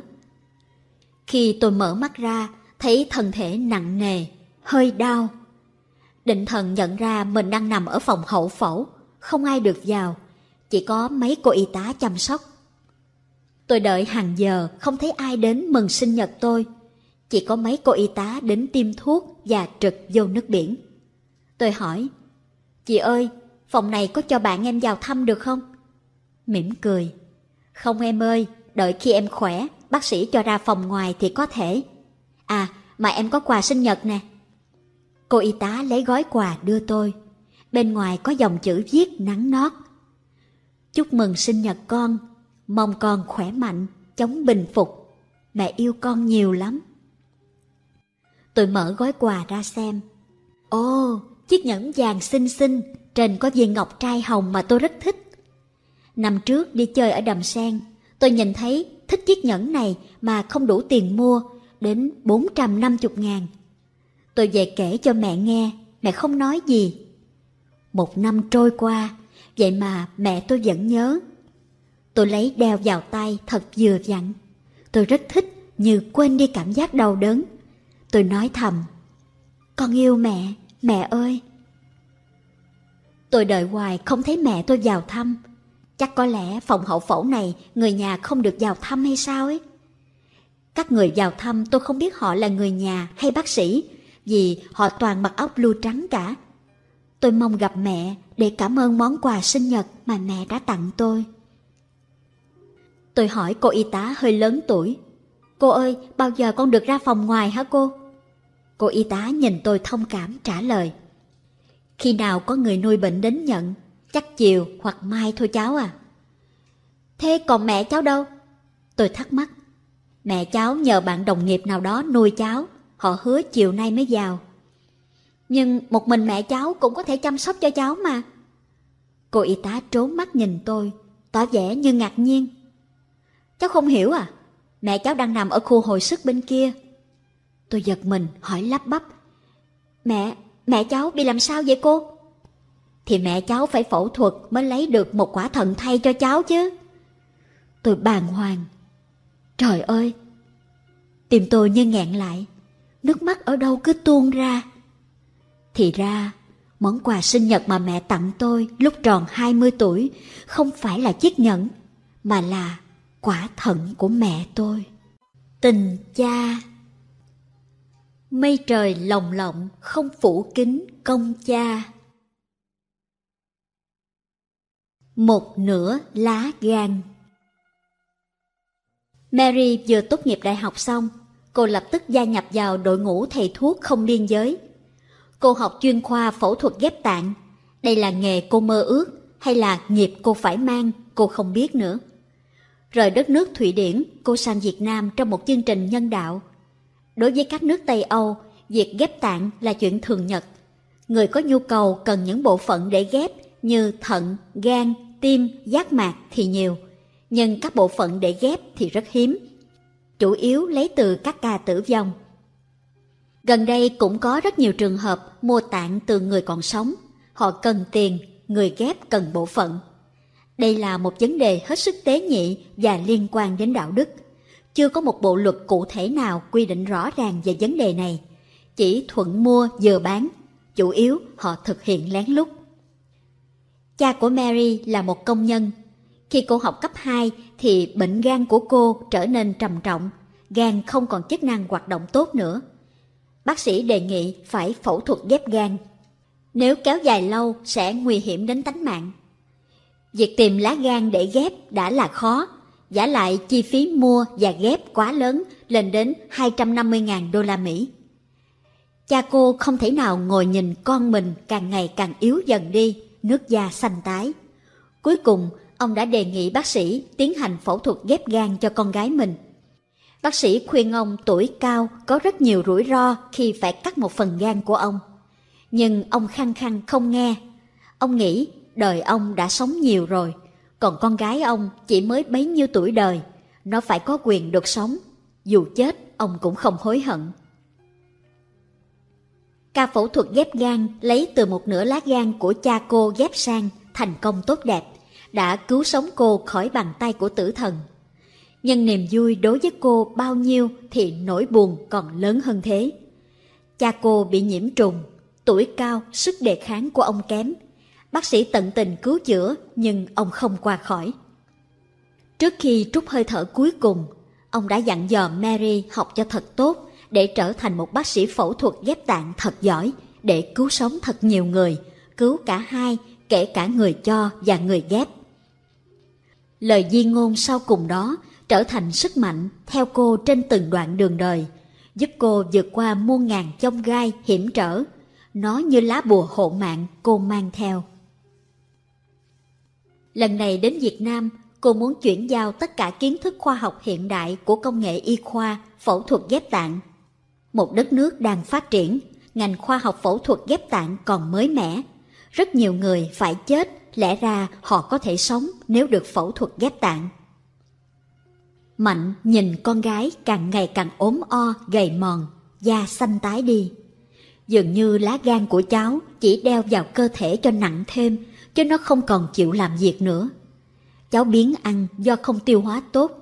Khi tôi mở mắt ra, thấy thân thể nặng nề, hơi đau. Định thần nhận ra mình đang nằm ở phòng hậu phẫu, không ai được vào, chỉ có mấy cô y tá chăm sóc. Tôi đợi hàng giờ, không thấy ai đến mừng sinh nhật tôi. Chỉ có mấy cô y tá đến tiêm thuốc và trực vô nước biển. Tôi hỏi, chị ơi, phòng này có cho bạn em vào thăm được không? Mỉm cười, không em ơi, đợi khi em khỏe, bác sĩ cho ra phòng ngoài thì có thể. À, mà em có quà sinh nhật nè. Cô y tá lấy gói quà đưa tôi. Bên ngoài có dòng chữ viết nắng nót. Chúc mừng sinh nhật con, mong con khỏe mạnh, chống bình phục. Mẹ yêu con nhiều lắm. Tôi mở gói quà ra xem. Ô, chiếc nhẫn vàng xinh xinh, trên có viên ngọc trai hồng mà tôi rất thích. Năm trước đi chơi ở Đầm Sen, tôi nhìn thấy thích chiếc nhẫn này mà không đủ tiền mua, đến 450 ngàn. Tôi về kể cho mẹ nghe, mẹ không nói gì. Một năm trôi qua, vậy mà mẹ tôi vẫn nhớ. Tôi lấy đeo vào tay thật vừa vặn. Tôi rất thích như quên đi cảm giác đau đớn. Tôi nói thầm, con yêu mẹ, mẹ ơi. Tôi đợi hoài không thấy mẹ tôi vào thăm. Chắc có lẽ phòng hậu phẫu này người nhà không được vào thăm hay sao ấy. Các người vào thăm tôi không biết họ là người nhà hay bác sĩ, vì họ toàn mặc áo blue trắng cả. Tôi mong gặp mẹ để cảm ơn món quà sinh nhật mà mẹ đã tặng tôi. Tôi hỏi cô y tá hơi lớn tuổi. Cô ơi, bao giờ con được ra phòng ngoài hả cô? Cô y tá nhìn tôi thông cảm trả lời. Khi nào có người nuôi bệnh đến nhận chắc chiều hoặc mai thôi cháu à. Thế còn mẹ cháu đâu? Tôi thắc mắc. Mẹ cháu nhờ bạn đồng nghiệp nào đó nuôi cháu, họ hứa chiều nay mới vào. Nhưng một mình mẹ cháu cũng có thể chăm sóc cho cháu mà. Cô y tá trốn mắt nhìn tôi, tỏ vẻ như ngạc nhiên. Cháu không hiểu à? Mẹ cháu đang nằm ở khu hồi sức bên kia. Tôi giật mình hỏi lắp bắp. Mẹ, mẹ cháu bị làm sao vậy cô? thì mẹ cháu phải phẫu thuật mới lấy được một quả thận thay cho cháu chứ. Tôi bàng hoàng. Trời ơi! Tim tôi như nghẹn lại, nước mắt ở đâu cứ tuôn ra. Thì ra, món quà sinh nhật mà mẹ tặng tôi lúc tròn 20 tuổi không phải là chiếc nhẫn, mà là quả thận của mẹ tôi. Tình cha Mây trời lồng lộng không phủ kính công cha một nửa lá gan. Mary vừa tốt nghiệp đại học xong, cô lập tức gia nhập vào đội ngũ thầy thuốc không biên giới. Cô học chuyên khoa phẫu thuật ghép tạng. Đây là nghề cô mơ ước hay là nghiệp cô phải mang, cô không biết nữa. Rời đất nước Thụy Điển, cô sang Việt Nam trong một chương trình nhân đạo. Đối với các nước Tây Âu, việc ghép tạng là chuyện thường nhật. Người có nhu cầu cần những bộ phận để ghép như thận, gan tim, giác mạc thì nhiều, nhưng các bộ phận để ghép thì rất hiếm, chủ yếu lấy từ các ca tử vong. Gần đây cũng có rất nhiều trường hợp mua tạng từ người còn sống, họ cần tiền, người ghép cần bộ phận. Đây là một vấn đề hết sức tế nhị và liên quan đến đạo đức. Chưa có một bộ luật cụ thể nào quy định rõ ràng về vấn đề này, chỉ thuận mua vừa bán, chủ yếu họ thực hiện lén lút. Cha của Mary là một công nhân. Khi cô học cấp 2 thì bệnh gan của cô trở nên trầm trọng, gan không còn chức năng hoạt động tốt nữa. Bác sĩ đề nghị phải phẫu thuật ghép gan. Nếu kéo dài lâu sẽ nguy hiểm đến tánh mạng. Việc tìm lá gan để ghép đã là khó, giả lại chi phí mua và ghép quá lớn lên đến 250.000 đô la Mỹ. Cha cô không thể nào ngồi nhìn con mình càng ngày càng yếu dần đi nước da xanh tái. Cuối cùng, ông đã đề nghị bác sĩ tiến hành phẫu thuật ghép gan cho con gái mình. Bác sĩ khuyên ông tuổi cao có rất nhiều rủi ro khi phải cắt một phần gan của ông. Nhưng ông khăng khăng không nghe. Ông nghĩ đời ông đã sống nhiều rồi, còn con gái ông chỉ mới bấy nhiêu tuổi đời, nó phải có quyền được sống, dù chết ông cũng không hối hận. Ca phẫu thuật ghép gan lấy từ một nửa lá gan của cha cô ghép sang thành công tốt đẹp, đã cứu sống cô khỏi bàn tay của tử thần. Nhân niềm vui đối với cô bao nhiêu thì nỗi buồn còn lớn hơn thế. Cha cô bị nhiễm trùng, tuổi cao, sức đề kháng của ông kém. Bác sĩ tận tình cứu chữa nhưng ông không qua khỏi. Trước khi trút hơi thở cuối cùng, ông đã dặn dò Mary học cho thật tốt để trở thành một bác sĩ phẫu thuật ghép tạng thật giỏi, để cứu sống thật nhiều người, cứu cả hai, kể cả người cho và người ghép. Lời di ngôn sau cùng đó trở thành sức mạnh theo cô trên từng đoạn đường đời, giúp cô vượt qua muôn ngàn chông gai hiểm trở. Nó như lá bùa hộ mạng cô mang theo. Lần này đến Việt Nam, cô muốn chuyển giao tất cả kiến thức khoa học hiện đại của công nghệ y khoa, phẫu thuật ghép tạng một đất nước đang phát triển, ngành khoa học phẫu thuật ghép tạng còn mới mẻ. Rất nhiều người phải chết, lẽ ra họ có thể sống nếu được phẫu thuật ghép tạng. Mạnh nhìn con gái càng ngày càng ốm o, gầy mòn, da xanh tái đi. Dường như lá gan của cháu chỉ đeo vào cơ thể cho nặng thêm, chứ nó không còn chịu làm việc nữa. Cháu biến ăn do không tiêu hóa tốt.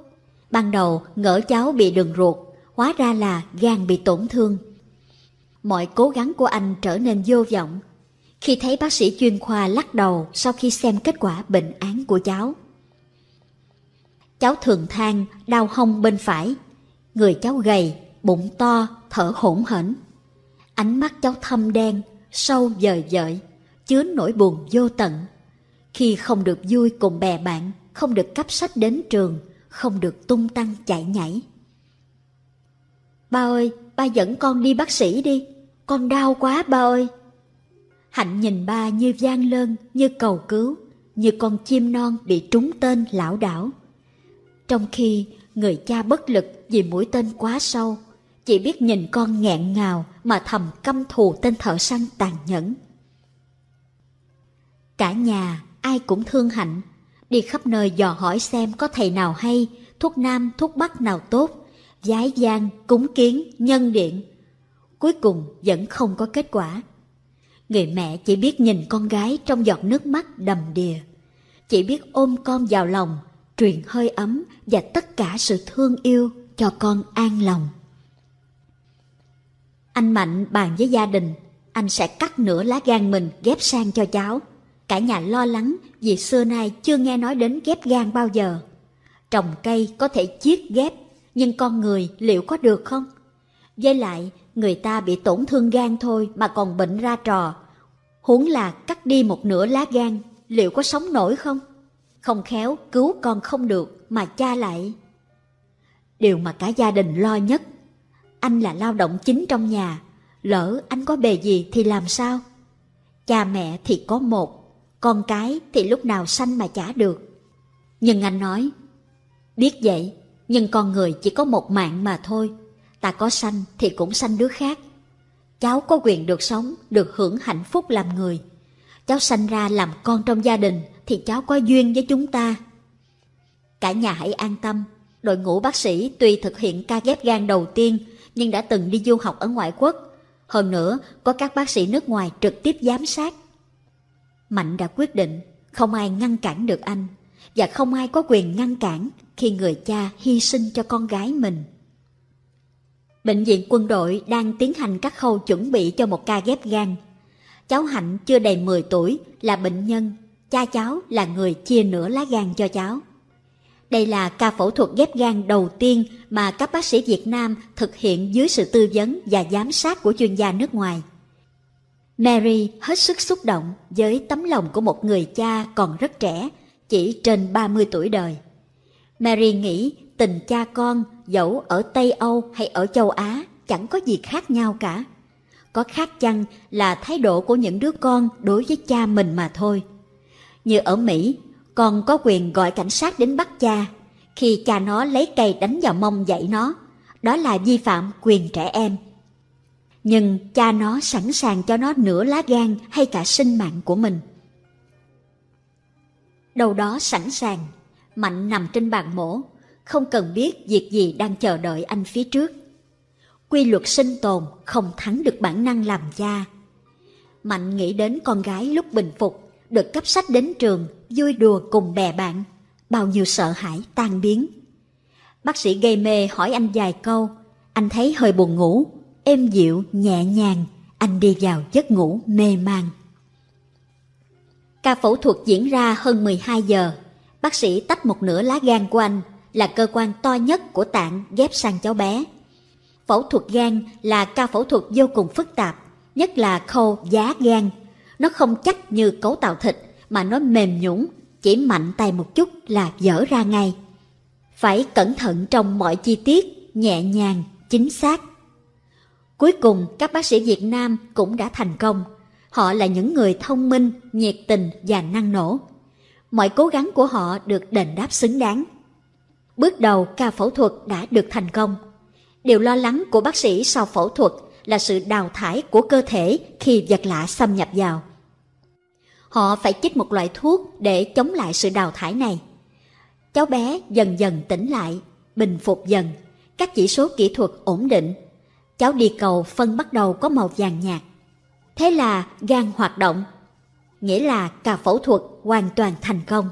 Ban đầu ngỡ cháu bị đường ruột hóa ra là gan bị tổn thương. Mọi cố gắng của anh trở nên vô vọng khi thấy bác sĩ chuyên khoa lắc đầu sau khi xem kết quả bệnh án của cháu. Cháu thường than đau hông bên phải, người cháu gầy, bụng to, thở hổn hển. Ánh mắt cháu thâm đen, sâu dời dợi, chứa nỗi buồn vô tận. Khi không được vui cùng bè bạn, không được cấp sách đến trường, không được tung tăng chạy nhảy. Ba ơi, ba dẫn con đi bác sĩ đi, con đau quá ba ơi. Hạnh nhìn ba như gian lơn, như cầu cứu, như con chim non bị trúng tên lão đảo. Trong khi người cha bất lực vì mũi tên quá sâu, chỉ biết nhìn con nghẹn ngào mà thầm căm thù tên thợ săn tàn nhẫn. Cả nhà ai cũng thương hạnh, đi khắp nơi dò hỏi xem có thầy nào hay, thuốc nam, thuốc bắc nào tốt, giái gian, cúng kiến, nhân điện. Cuối cùng vẫn không có kết quả. Người mẹ chỉ biết nhìn con gái trong giọt nước mắt đầm đìa. Chỉ biết ôm con vào lòng, truyền hơi ấm và tất cả sự thương yêu cho con an lòng. Anh Mạnh bàn với gia đình, anh sẽ cắt nửa lá gan mình ghép sang cho cháu. Cả nhà lo lắng vì xưa nay chưa nghe nói đến ghép gan bao giờ. Trồng cây có thể chiết ghép nhưng con người liệu có được không? Với lại, người ta bị tổn thương gan thôi mà còn bệnh ra trò. Huống là cắt đi một nửa lá gan, liệu có sống nổi không? Không khéo cứu con không được mà cha lại. Điều mà cả gia đình lo nhất. Anh là lao động chính trong nhà, lỡ anh có bề gì thì làm sao? Cha mẹ thì có một, con cái thì lúc nào sanh mà chả được. Nhưng anh nói, biết vậy nhưng con người chỉ có một mạng mà thôi. Ta có sanh thì cũng sanh đứa khác. Cháu có quyền được sống, được hưởng hạnh phúc làm người. Cháu sanh ra làm con trong gia đình thì cháu có duyên với chúng ta. Cả nhà hãy an tâm, đội ngũ bác sĩ tuy thực hiện ca ghép gan đầu tiên nhưng đã từng đi du học ở ngoại quốc. Hơn nữa, có các bác sĩ nước ngoài trực tiếp giám sát. Mạnh đã quyết định, không ai ngăn cản được anh và không ai có quyền ngăn cản khi người cha hy sinh cho con gái mình. Bệnh viện quân đội đang tiến hành các khâu chuẩn bị cho một ca ghép gan. Cháu Hạnh chưa đầy 10 tuổi là bệnh nhân, cha cháu là người chia nửa lá gan cho cháu. Đây là ca phẫu thuật ghép gan đầu tiên mà các bác sĩ Việt Nam thực hiện dưới sự tư vấn và giám sát của chuyên gia nước ngoài. Mary hết sức xúc động với tấm lòng của một người cha còn rất trẻ chỉ trên 30 tuổi đời. Mary nghĩ tình cha con dẫu ở Tây Âu hay ở châu Á chẳng có gì khác nhau cả. Có khác chăng là thái độ của những đứa con đối với cha mình mà thôi. Như ở Mỹ, con có quyền gọi cảnh sát đến bắt cha khi cha nó lấy cây đánh vào mông dạy nó. Đó là vi phạm quyền trẻ em. Nhưng cha nó sẵn sàng cho nó nửa lá gan hay cả sinh mạng của mình. Đầu đó sẵn sàng, Mạnh nằm trên bàn mổ, không cần biết việc gì đang chờ đợi anh phía trước. Quy luật sinh tồn không thắng được bản năng làm cha. Mạnh nghĩ đến con gái lúc bình phục, được cấp sách đến trường, vui đùa cùng bè bạn, bao nhiêu sợ hãi tan biến. Bác sĩ gây mê hỏi anh vài câu, anh thấy hơi buồn ngủ, êm dịu, nhẹ nhàng, anh đi vào giấc ngủ mê man. Ca phẫu thuật diễn ra hơn 12 giờ. Bác sĩ tách một nửa lá gan của anh là cơ quan to nhất của tạng ghép sang cháu bé. Phẫu thuật gan là ca phẫu thuật vô cùng phức tạp, nhất là khâu giá gan. Nó không chắc như cấu tạo thịt mà nó mềm nhũn, chỉ mạnh tay một chút là dở ra ngay. Phải cẩn thận trong mọi chi tiết, nhẹ nhàng, chính xác. Cuối cùng, các bác sĩ Việt Nam cũng đã thành công Họ là những người thông minh, nhiệt tình và năng nổ. Mọi cố gắng của họ được đền đáp xứng đáng. Bước đầu ca phẫu thuật đã được thành công. Điều lo lắng của bác sĩ sau phẫu thuật là sự đào thải của cơ thể khi vật lạ xâm nhập vào. Họ phải chích một loại thuốc để chống lại sự đào thải này. Cháu bé dần dần tỉnh lại, bình phục dần, các chỉ số kỹ thuật ổn định. Cháu đi cầu phân bắt đầu có màu vàng nhạt. Thế là gan hoạt động, nghĩa là cả phẫu thuật hoàn toàn thành công.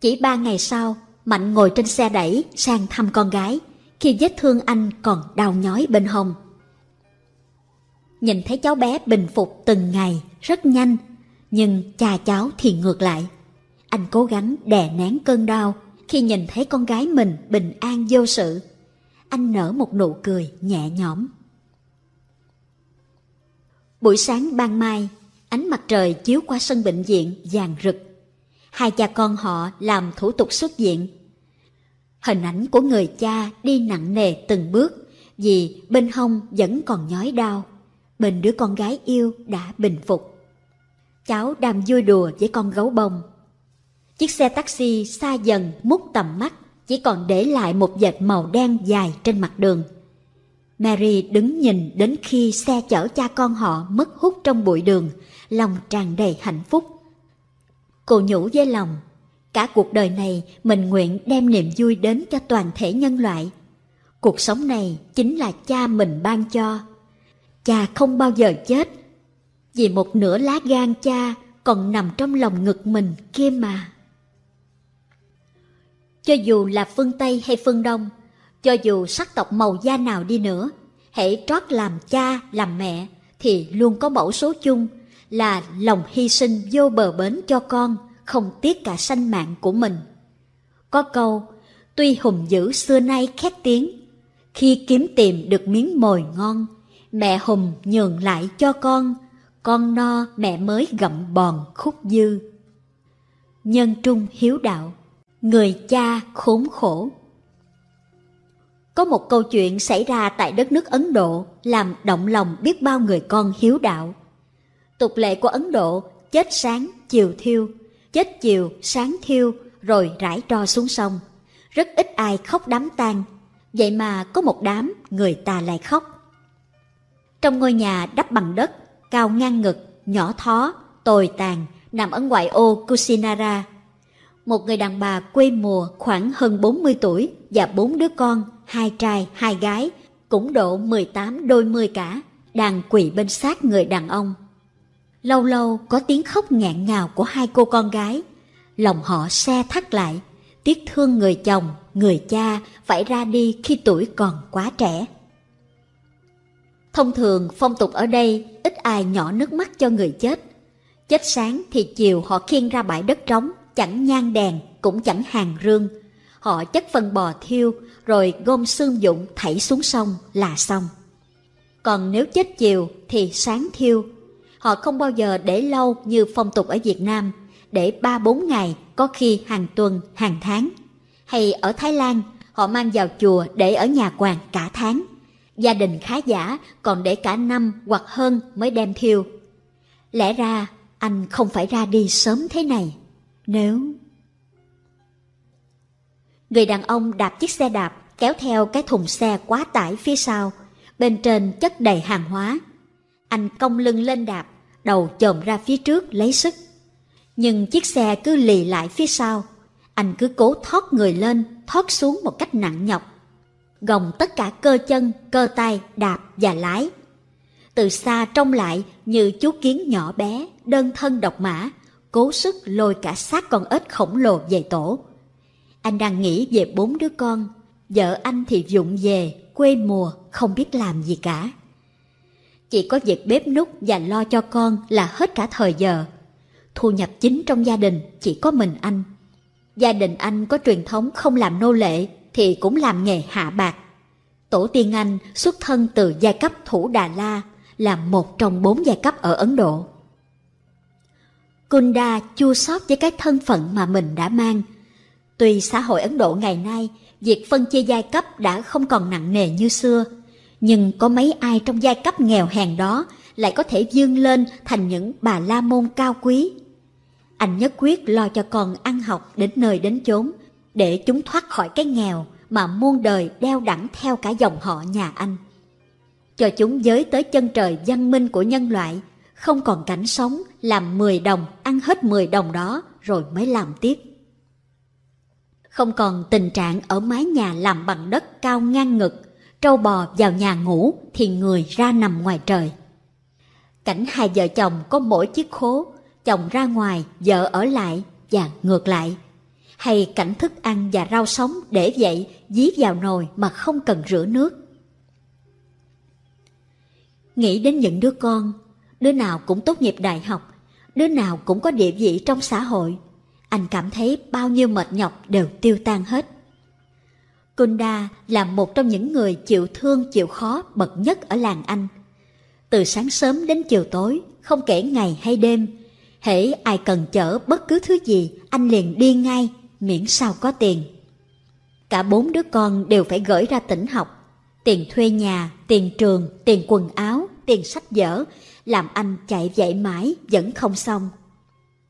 Chỉ ba ngày sau, Mạnh ngồi trên xe đẩy sang thăm con gái, khi vết thương anh còn đau nhói bên hông. Nhìn thấy cháu bé bình phục từng ngày rất nhanh, nhưng cha cháu thì ngược lại. Anh cố gắng đè nén cơn đau khi nhìn thấy con gái mình bình an vô sự. Anh nở một nụ cười nhẹ nhõm. Buổi sáng ban mai, ánh mặt trời chiếu qua sân bệnh viện vàng rực. Hai cha con họ làm thủ tục xuất viện. Hình ảnh của người cha đi nặng nề từng bước vì bên hông vẫn còn nhói đau. Bên đứa con gái yêu đã bình phục. Cháu đang vui đùa với con gấu bông. Chiếc xe taxi xa dần mút tầm mắt chỉ còn để lại một vệt màu đen dài trên mặt đường. Mary đứng nhìn đến khi xe chở cha con họ mất hút trong bụi đường, lòng tràn đầy hạnh phúc. Cô nhủ với lòng, cả cuộc đời này mình nguyện đem niềm vui đến cho toàn thể nhân loại. Cuộc sống này chính là cha mình ban cho. Cha không bao giờ chết, vì một nửa lá gan cha còn nằm trong lòng ngực mình kia mà. Cho dù là phương Tây hay phương Đông, cho dù sắc tộc màu da nào đi nữa, hãy trót làm cha, làm mẹ, thì luôn có mẫu số chung là lòng hy sinh vô bờ bến cho con, không tiếc cả sanh mạng của mình. Có câu, tuy hùng dữ xưa nay khét tiếng, khi kiếm tìm được miếng mồi ngon, mẹ hùng nhường lại cho con, con no mẹ mới gặm bòn khúc dư. Nhân trung hiếu đạo, người cha khốn khổ. Có một câu chuyện xảy ra tại đất nước Ấn Độ làm động lòng biết bao người con hiếu đạo. Tục lệ của Ấn Độ chết sáng, chiều thiêu, chết chiều, sáng thiêu, rồi rải tro xuống sông. Rất ít ai khóc đám tang, vậy mà có một đám người ta lại khóc. Trong ngôi nhà đắp bằng đất, cao ngang ngực, nhỏ thó, tồi tàn, nằm ở ngoại ô Kusinara. Một người đàn bà quê mùa khoảng hơn 40 tuổi, và bốn đứa con, hai trai, hai gái, cũng độ 18 đôi mươi cả, đang quỳ bên sát người đàn ông. Lâu lâu có tiếng khóc nghẹn ngào của hai cô con gái, lòng họ xe thắt lại, tiếc thương người chồng, người cha phải ra đi khi tuổi còn quá trẻ. Thông thường phong tục ở đây ít ai nhỏ nước mắt cho người chết. Chết sáng thì chiều họ khiêng ra bãi đất trống, chẳng nhang đèn, cũng chẳng hàng rương, họ chất phần bò thiêu, rồi gom xương dụng thảy xuống sông là xong. Còn nếu chết chiều thì sáng thiêu. Họ không bao giờ để lâu như phong tục ở Việt Nam, để 3-4 ngày, có khi hàng tuần, hàng tháng. Hay ở Thái Lan, họ mang vào chùa để ở nhà quàng cả tháng. Gia đình khá giả còn để cả năm hoặc hơn mới đem thiêu. Lẽ ra anh không phải ra đi sớm thế này, nếu Người đàn ông đạp chiếc xe đạp, kéo theo cái thùng xe quá tải phía sau, bên trên chất đầy hàng hóa. Anh cong lưng lên đạp, đầu chồm ra phía trước lấy sức. Nhưng chiếc xe cứ lì lại phía sau, anh cứ cố thoát người lên, thoát xuống một cách nặng nhọc. Gồng tất cả cơ chân, cơ tay, đạp và lái. Từ xa trông lại như chú kiến nhỏ bé, đơn thân độc mã, cố sức lôi cả xác con ếch khổng lồ về tổ. Anh đang nghĩ về bốn đứa con, vợ anh thì vụng về, quê mùa, không biết làm gì cả. Chỉ có việc bếp nút và lo cho con là hết cả thời giờ. Thu nhập chính trong gia đình chỉ có mình anh. Gia đình anh có truyền thống không làm nô lệ thì cũng làm nghề hạ bạc. Tổ tiên anh xuất thân từ giai cấp Thủ Đà La là một trong bốn giai cấp ở Ấn Độ. Kunda chua xót với cái thân phận mà mình đã mang – Tuy xã hội Ấn Độ ngày nay, việc phân chia giai cấp đã không còn nặng nề như xưa, nhưng có mấy ai trong giai cấp nghèo hèn đó lại có thể vươn lên thành những bà la môn cao quý. Anh nhất quyết lo cho con ăn học đến nơi đến chốn, để chúng thoát khỏi cái nghèo mà muôn đời đeo đẳng theo cả dòng họ nhà anh. Cho chúng giới tới chân trời văn minh của nhân loại, không còn cảnh sống làm 10 đồng, ăn hết 10 đồng đó rồi mới làm tiếp. Không còn tình trạng ở mái nhà làm bằng đất cao ngang ngực, trâu bò vào nhà ngủ thì người ra nằm ngoài trời. Cảnh hai vợ chồng có mỗi chiếc khố, chồng ra ngoài, vợ ở lại và ngược lại. Hay cảnh thức ăn và rau sống để vậy dí vào nồi mà không cần rửa nước. Nghĩ đến những đứa con, đứa nào cũng tốt nghiệp đại học, đứa nào cũng có địa vị trong xã hội, anh cảm thấy bao nhiêu mệt nhọc đều tiêu tan hết. Kunda là một trong những người chịu thương chịu khó bậc nhất ở làng anh. Từ sáng sớm đến chiều tối, không kể ngày hay đêm, hễ ai cần chở bất cứ thứ gì, anh liền đi ngay, miễn sao có tiền. Cả bốn đứa con đều phải gửi ra tỉnh học, tiền thuê nhà, tiền trường, tiền quần áo, tiền sách vở, làm anh chạy dạy mãi vẫn không xong.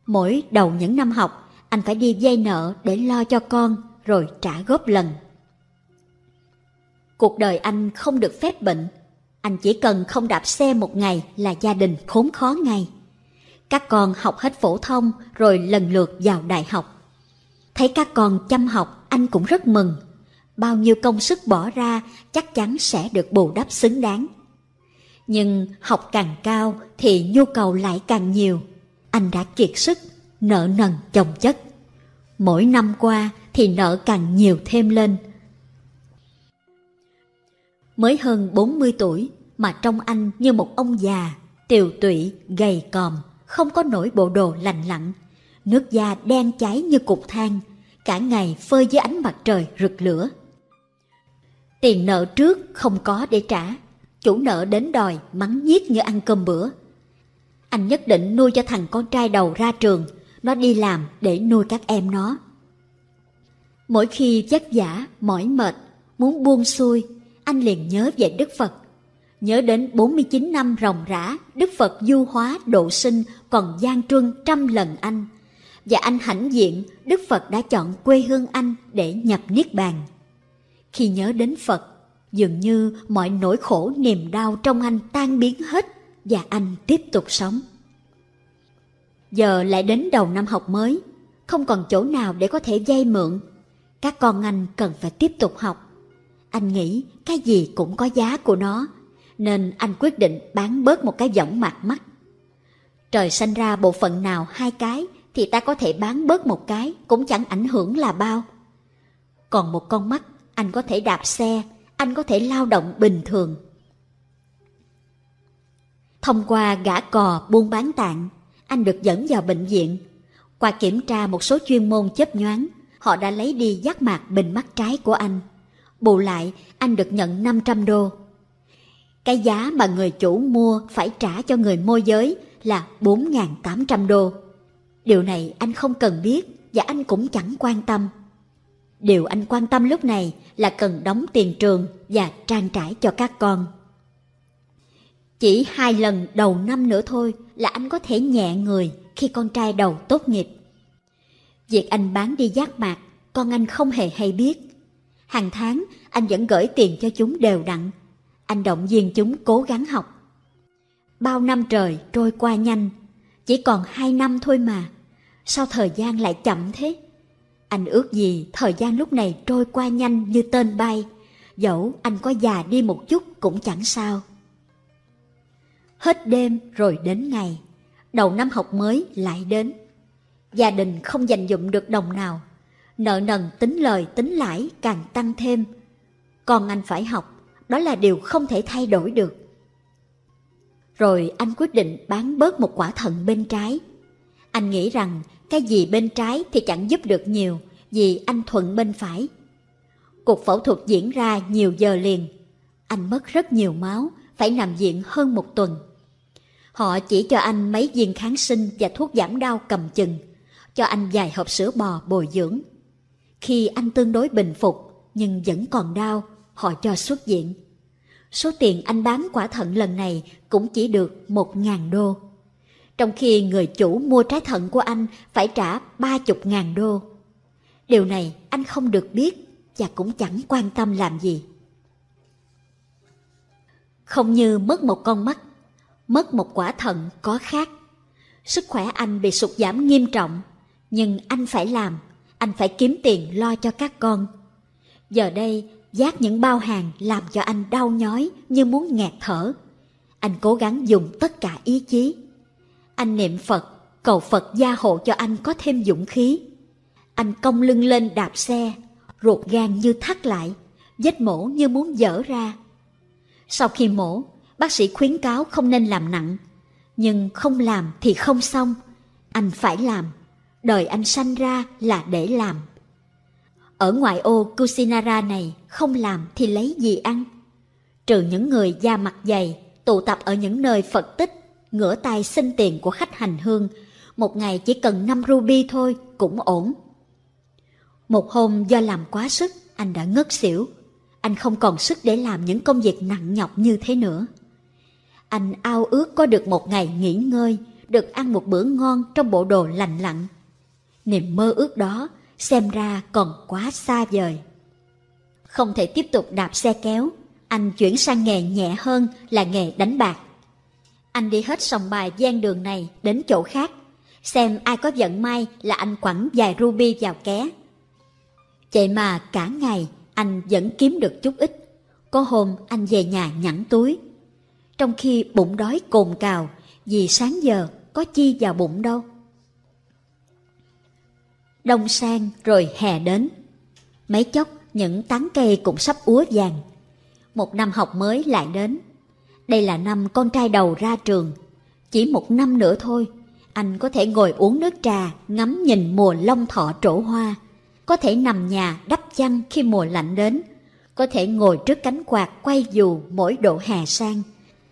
Mỗi đầu những năm học, anh phải đi vay nợ để lo cho con rồi trả góp lần. Cuộc đời anh không được phép bệnh, anh chỉ cần không đạp xe một ngày là gia đình khốn khó ngay. Các con học hết phổ thông rồi lần lượt vào đại học. Thấy các con chăm học anh cũng rất mừng. Bao nhiêu công sức bỏ ra chắc chắn sẽ được bù đắp xứng đáng. Nhưng học càng cao thì nhu cầu lại càng nhiều. Anh đã kiệt sức nợ nần chồng chất. Mỗi năm qua thì nợ càng nhiều thêm lên. Mới hơn 40 tuổi mà trong anh như một ông già, tiều tụy, gầy còm, không có nổi bộ đồ lành lặn. Nước da đen cháy như cục than, cả ngày phơi dưới ánh mặt trời rực lửa. Tiền nợ trước không có để trả, chủ nợ đến đòi mắng nhiếc như ăn cơm bữa. Anh nhất định nuôi cho thằng con trai đầu ra trường nó đi làm để nuôi các em nó. Mỗi khi vất vả, mỏi mệt, muốn buông xuôi, anh liền nhớ về Đức Phật. Nhớ đến 49 năm ròng rã, Đức Phật du hóa độ sinh còn gian truân trăm lần anh. Và anh hãnh diện Đức Phật đã chọn quê hương anh để nhập Niết Bàn. Khi nhớ đến Phật, dường như mọi nỗi khổ niềm đau trong anh tan biến hết và anh tiếp tục sống. Giờ lại đến đầu năm học mới, không còn chỗ nào để có thể vay mượn. Các con anh cần phải tiếp tục học. Anh nghĩ cái gì cũng có giá của nó, nên anh quyết định bán bớt một cái võng mặt mắt. Trời sanh ra bộ phận nào hai cái thì ta có thể bán bớt một cái cũng chẳng ảnh hưởng là bao. Còn một con mắt, anh có thể đạp xe, anh có thể lao động bình thường. Thông qua gã cò buôn bán tạng, anh được dẫn vào bệnh viện. Qua kiểm tra một số chuyên môn chấp nhoáng, họ đã lấy đi giác mạc bên mắt trái của anh. Bù lại, anh được nhận 500 đô. Cái giá mà người chủ mua phải trả cho người môi giới là 4.800 đô. Điều này anh không cần biết và anh cũng chẳng quan tâm. Điều anh quan tâm lúc này là cần đóng tiền trường và trang trải cho các con. Chỉ hai lần đầu năm nữa thôi là anh có thể nhẹ người khi con trai đầu tốt nghiệp. Việc anh bán đi giác mạc, con anh không hề hay biết. Hàng tháng anh vẫn gửi tiền cho chúng đều đặn. Anh động viên chúng cố gắng học. Bao năm trời trôi qua nhanh, chỉ còn hai năm thôi mà. Sao thời gian lại chậm thế? Anh ước gì thời gian lúc này trôi qua nhanh như tên bay, dẫu anh có già đi một chút cũng chẳng sao. Hết đêm rồi đến ngày, đầu năm học mới lại đến. Gia đình không dành dụng được đồng nào, nợ nần tính lời tính lãi càng tăng thêm. Còn anh phải học, đó là điều không thể thay đổi được. Rồi anh quyết định bán bớt một quả thận bên trái. Anh nghĩ rằng cái gì bên trái thì chẳng giúp được nhiều vì anh thuận bên phải. Cuộc phẫu thuật diễn ra nhiều giờ liền. Anh mất rất nhiều máu, phải nằm viện hơn một tuần. Họ chỉ cho anh mấy viên kháng sinh và thuốc giảm đau cầm chừng, cho anh vài hộp sữa bò bồi dưỡng. Khi anh tương đối bình phục nhưng vẫn còn đau, họ cho xuất viện. Số tiền anh bán quả thận lần này cũng chỉ được 1.000 đô. Trong khi người chủ mua trái thận của anh phải trả 30.000 đô. Điều này anh không được biết và cũng chẳng quan tâm làm gì. Không như mất một con mắt mất một quả thận có khác. Sức khỏe anh bị sụt giảm nghiêm trọng, nhưng anh phải làm, anh phải kiếm tiền lo cho các con. Giờ đây, giác những bao hàng làm cho anh đau nhói như muốn nghẹt thở. Anh cố gắng dùng tất cả ý chí. Anh niệm Phật, cầu Phật gia hộ cho anh có thêm dũng khí. Anh cong lưng lên đạp xe, ruột gan như thắt lại, vết mổ như muốn dở ra. Sau khi mổ, bác sĩ khuyến cáo không nên làm nặng. Nhưng không làm thì không xong. Anh phải làm. Đời anh sanh ra là để làm. Ở ngoại ô Kusinara này không làm thì lấy gì ăn? Trừ những người da mặt dày, tụ tập ở những nơi Phật tích, ngửa tay xin tiền của khách hành hương, một ngày chỉ cần 5 ruby thôi cũng ổn. Một hôm do làm quá sức, anh đã ngất xỉu. Anh không còn sức để làm những công việc nặng nhọc như thế nữa. Anh ao ước có được một ngày nghỉ ngơi, được ăn một bữa ngon trong bộ đồ lành lặn. Niềm mơ ước đó xem ra còn quá xa vời. Không thể tiếp tục đạp xe kéo, anh chuyển sang nghề nhẹ hơn là nghề đánh bạc. Anh đi hết sòng bài gian đường này đến chỗ khác, xem ai có vận may là anh quẳng vài ruby vào ké. Vậy mà cả ngày anh vẫn kiếm được chút ít. Có hôm anh về nhà nhẵn túi, trong khi bụng đói cồn cào vì sáng giờ có chi vào bụng đâu. Đông sang rồi hè đến, mấy chốc những tán cây cũng sắp úa vàng. Một năm học mới lại đến, đây là năm con trai đầu ra trường, chỉ một năm nữa thôi anh có thể ngồi uống nước trà, ngắm nhìn mùa long thọ trổ hoa, có thể nằm nhà đắp chăn khi mùa lạnh đến, có thể ngồi trước cánh quạt quay dù mỗi độ hè sang,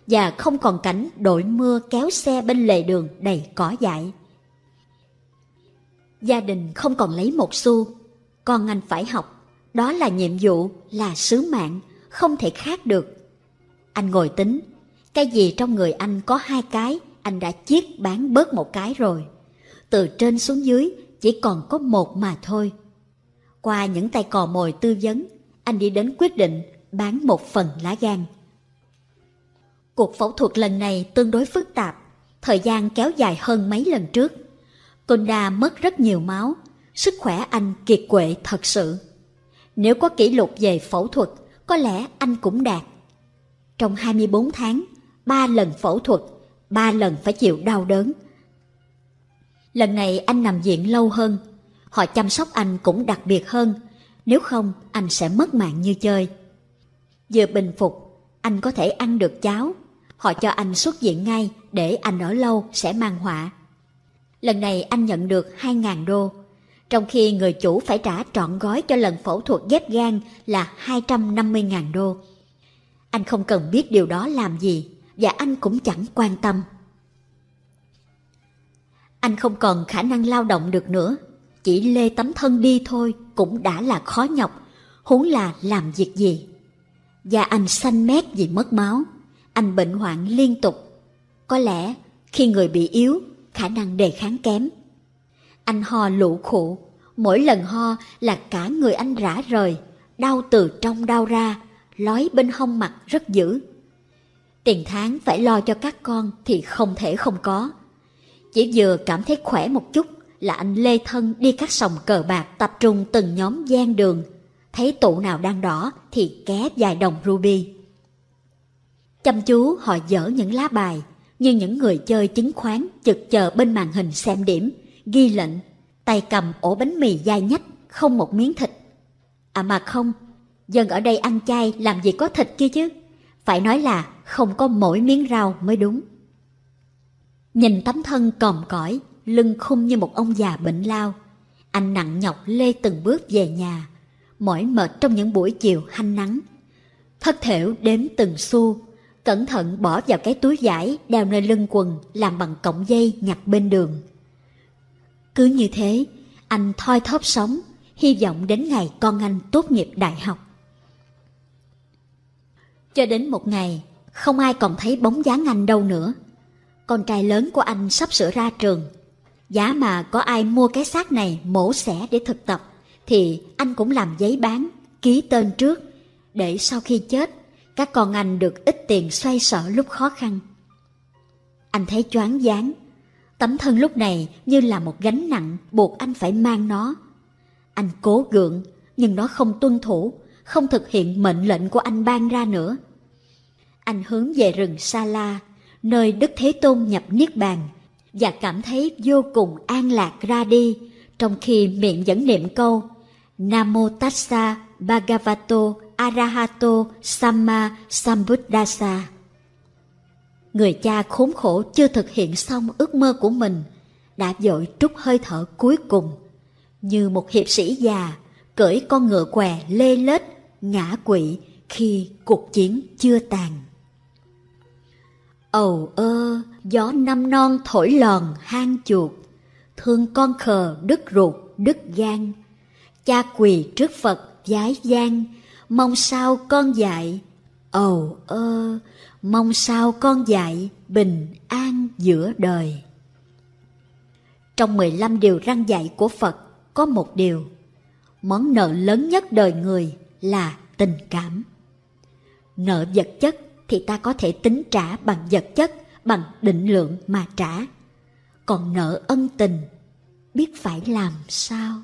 và không còn cảnh đội mưa kéo xe bên lề đường đầy cỏ dại. Gia đình không còn lấy một xu, con anh phải học, đó là nhiệm vụ, là sứ mạng, không thể khác được. Anh ngồi tính, cái gì trong người anh có hai cái, anh đã chiết bán bớt một cái rồi. Từ trên xuống dưới chỉ còn có một mà thôi. Qua những tay cò mồi tư vấn, anh đi đến quyết định bán một phần lá gan. Cuộc phẫu thuật lần này tương đối phức tạp, thời gian kéo dài hơn mấy lần trước. Konda mất rất nhiều máu, sức khỏe anh kiệt quệ thật sự. Nếu có kỷ lục về phẫu thuật, có lẽ anh cũng đạt. Trong 24 tháng, 3 lần phẫu thuật, 3 lần phải chịu đau đớn. Lần này anh nằm viện lâu hơn, họ chăm sóc anh cũng đặc biệt hơn, nếu không anh sẽ mất mạng như chơi. Vừa bình phục, anh có thể ăn được cháo, Họ cho anh xuất viện ngay để anh ở lâu sẽ mang họa. Lần này anh nhận được 2.000 đô, trong khi người chủ phải trả trọn gói cho lần phẫu thuật ghép gan là 250.000 đô. Anh không cần biết điều đó làm gì và anh cũng chẳng quan tâm. Anh không còn khả năng lao động được nữa, chỉ lê tấm thân đi thôi cũng đã là khó nhọc, huống là làm việc gì. Và anh xanh mét vì mất máu anh bệnh hoạn liên tục. Có lẽ khi người bị yếu, khả năng đề kháng kém. Anh ho lũ khụ, mỗi lần ho là cả người anh rã rời, đau từ trong đau ra, lói bên hông mặt rất dữ. Tiền tháng phải lo cho các con thì không thể không có. Chỉ vừa cảm thấy khỏe một chút là anh lê thân đi các sòng cờ bạc tập trung từng nhóm gian đường. Thấy tụ nào đang đỏ thì ké vài đồng ruby. Chăm chú họ dở những lá bài, như những người chơi chứng khoán chực chờ bên màn hình xem điểm, ghi lệnh, tay cầm ổ bánh mì dai nhách, không một miếng thịt. À mà không, dân ở đây ăn chay làm gì có thịt kia chứ? Phải nói là không có mỗi miếng rau mới đúng. Nhìn tấm thân còm cõi, lưng khung như một ông già bệnh lao. Anh nặng nhọc lê từng bước về nhà, mỏi mệt trong những buổi chiều hanh nắng. Thất thểu đếm từng xu, cẩn thận bỏ vào cái túi vải đeo nơi lưng quần làm bằng cọng dây nhặt bên đường. Cứ như thế, anh thoi thóp sống, hy vọng đến ngày con anh tốt nghiệp đại học. Cho đến một ngày, không ai còn thấy bóng dáng anh đâu nữa. Con trai lớn của anh sắp sửa ra trường. Giá mà có ai mua cái xác này mổ xẻ để thực tập, thì anh cũng làm giấy bán, ký tên trước, để sau khi chết các con anh được ít tiền xoay sở lúc khó khăn. Anh thấy choáng váng, tấm thân lúc này như là một gánh nặng buộc anh phải mang nó. Anh cố gượng, nhưng nó không tuân thủ, không thực hiện mệnh lệnh của anh ban ra nữa. Anh hướng về rừng Sa La, nơi Đức Thế Tôn nhập Niết Bàn, và cảm thấy vô cùng an lạc ra đi, trong khi miệng vẫn niệm câu Namo Tassa Bhagavato Arahato Samma Sambuddhasa. Người cha khốn khổ chưa thực hiện xong ước mơ của mình, đã dội trút hơi thở cuối cùng. Như một hiệp sĩ già, cưỡi con ngựa què lê lết, ngã quỵ khi cuộc chiến chưa tàn. Ầu ơ, gió năm non thổi lòn hang chuột, thương con khờ đứt ruột, đứt gan. Cha quỳ trước Phật giái gian, mong sao con dạy ầu ơ mong sao con dạy bình an giữa đời trong 15 điều răn dạy của Phật có một điều món nợ lớn nhất đời người là tình cảm nợ vật chất thì ta có thể tính trả bằng vật chất bằng định lượng mà trả còn nợ ân tình biết phải làm sao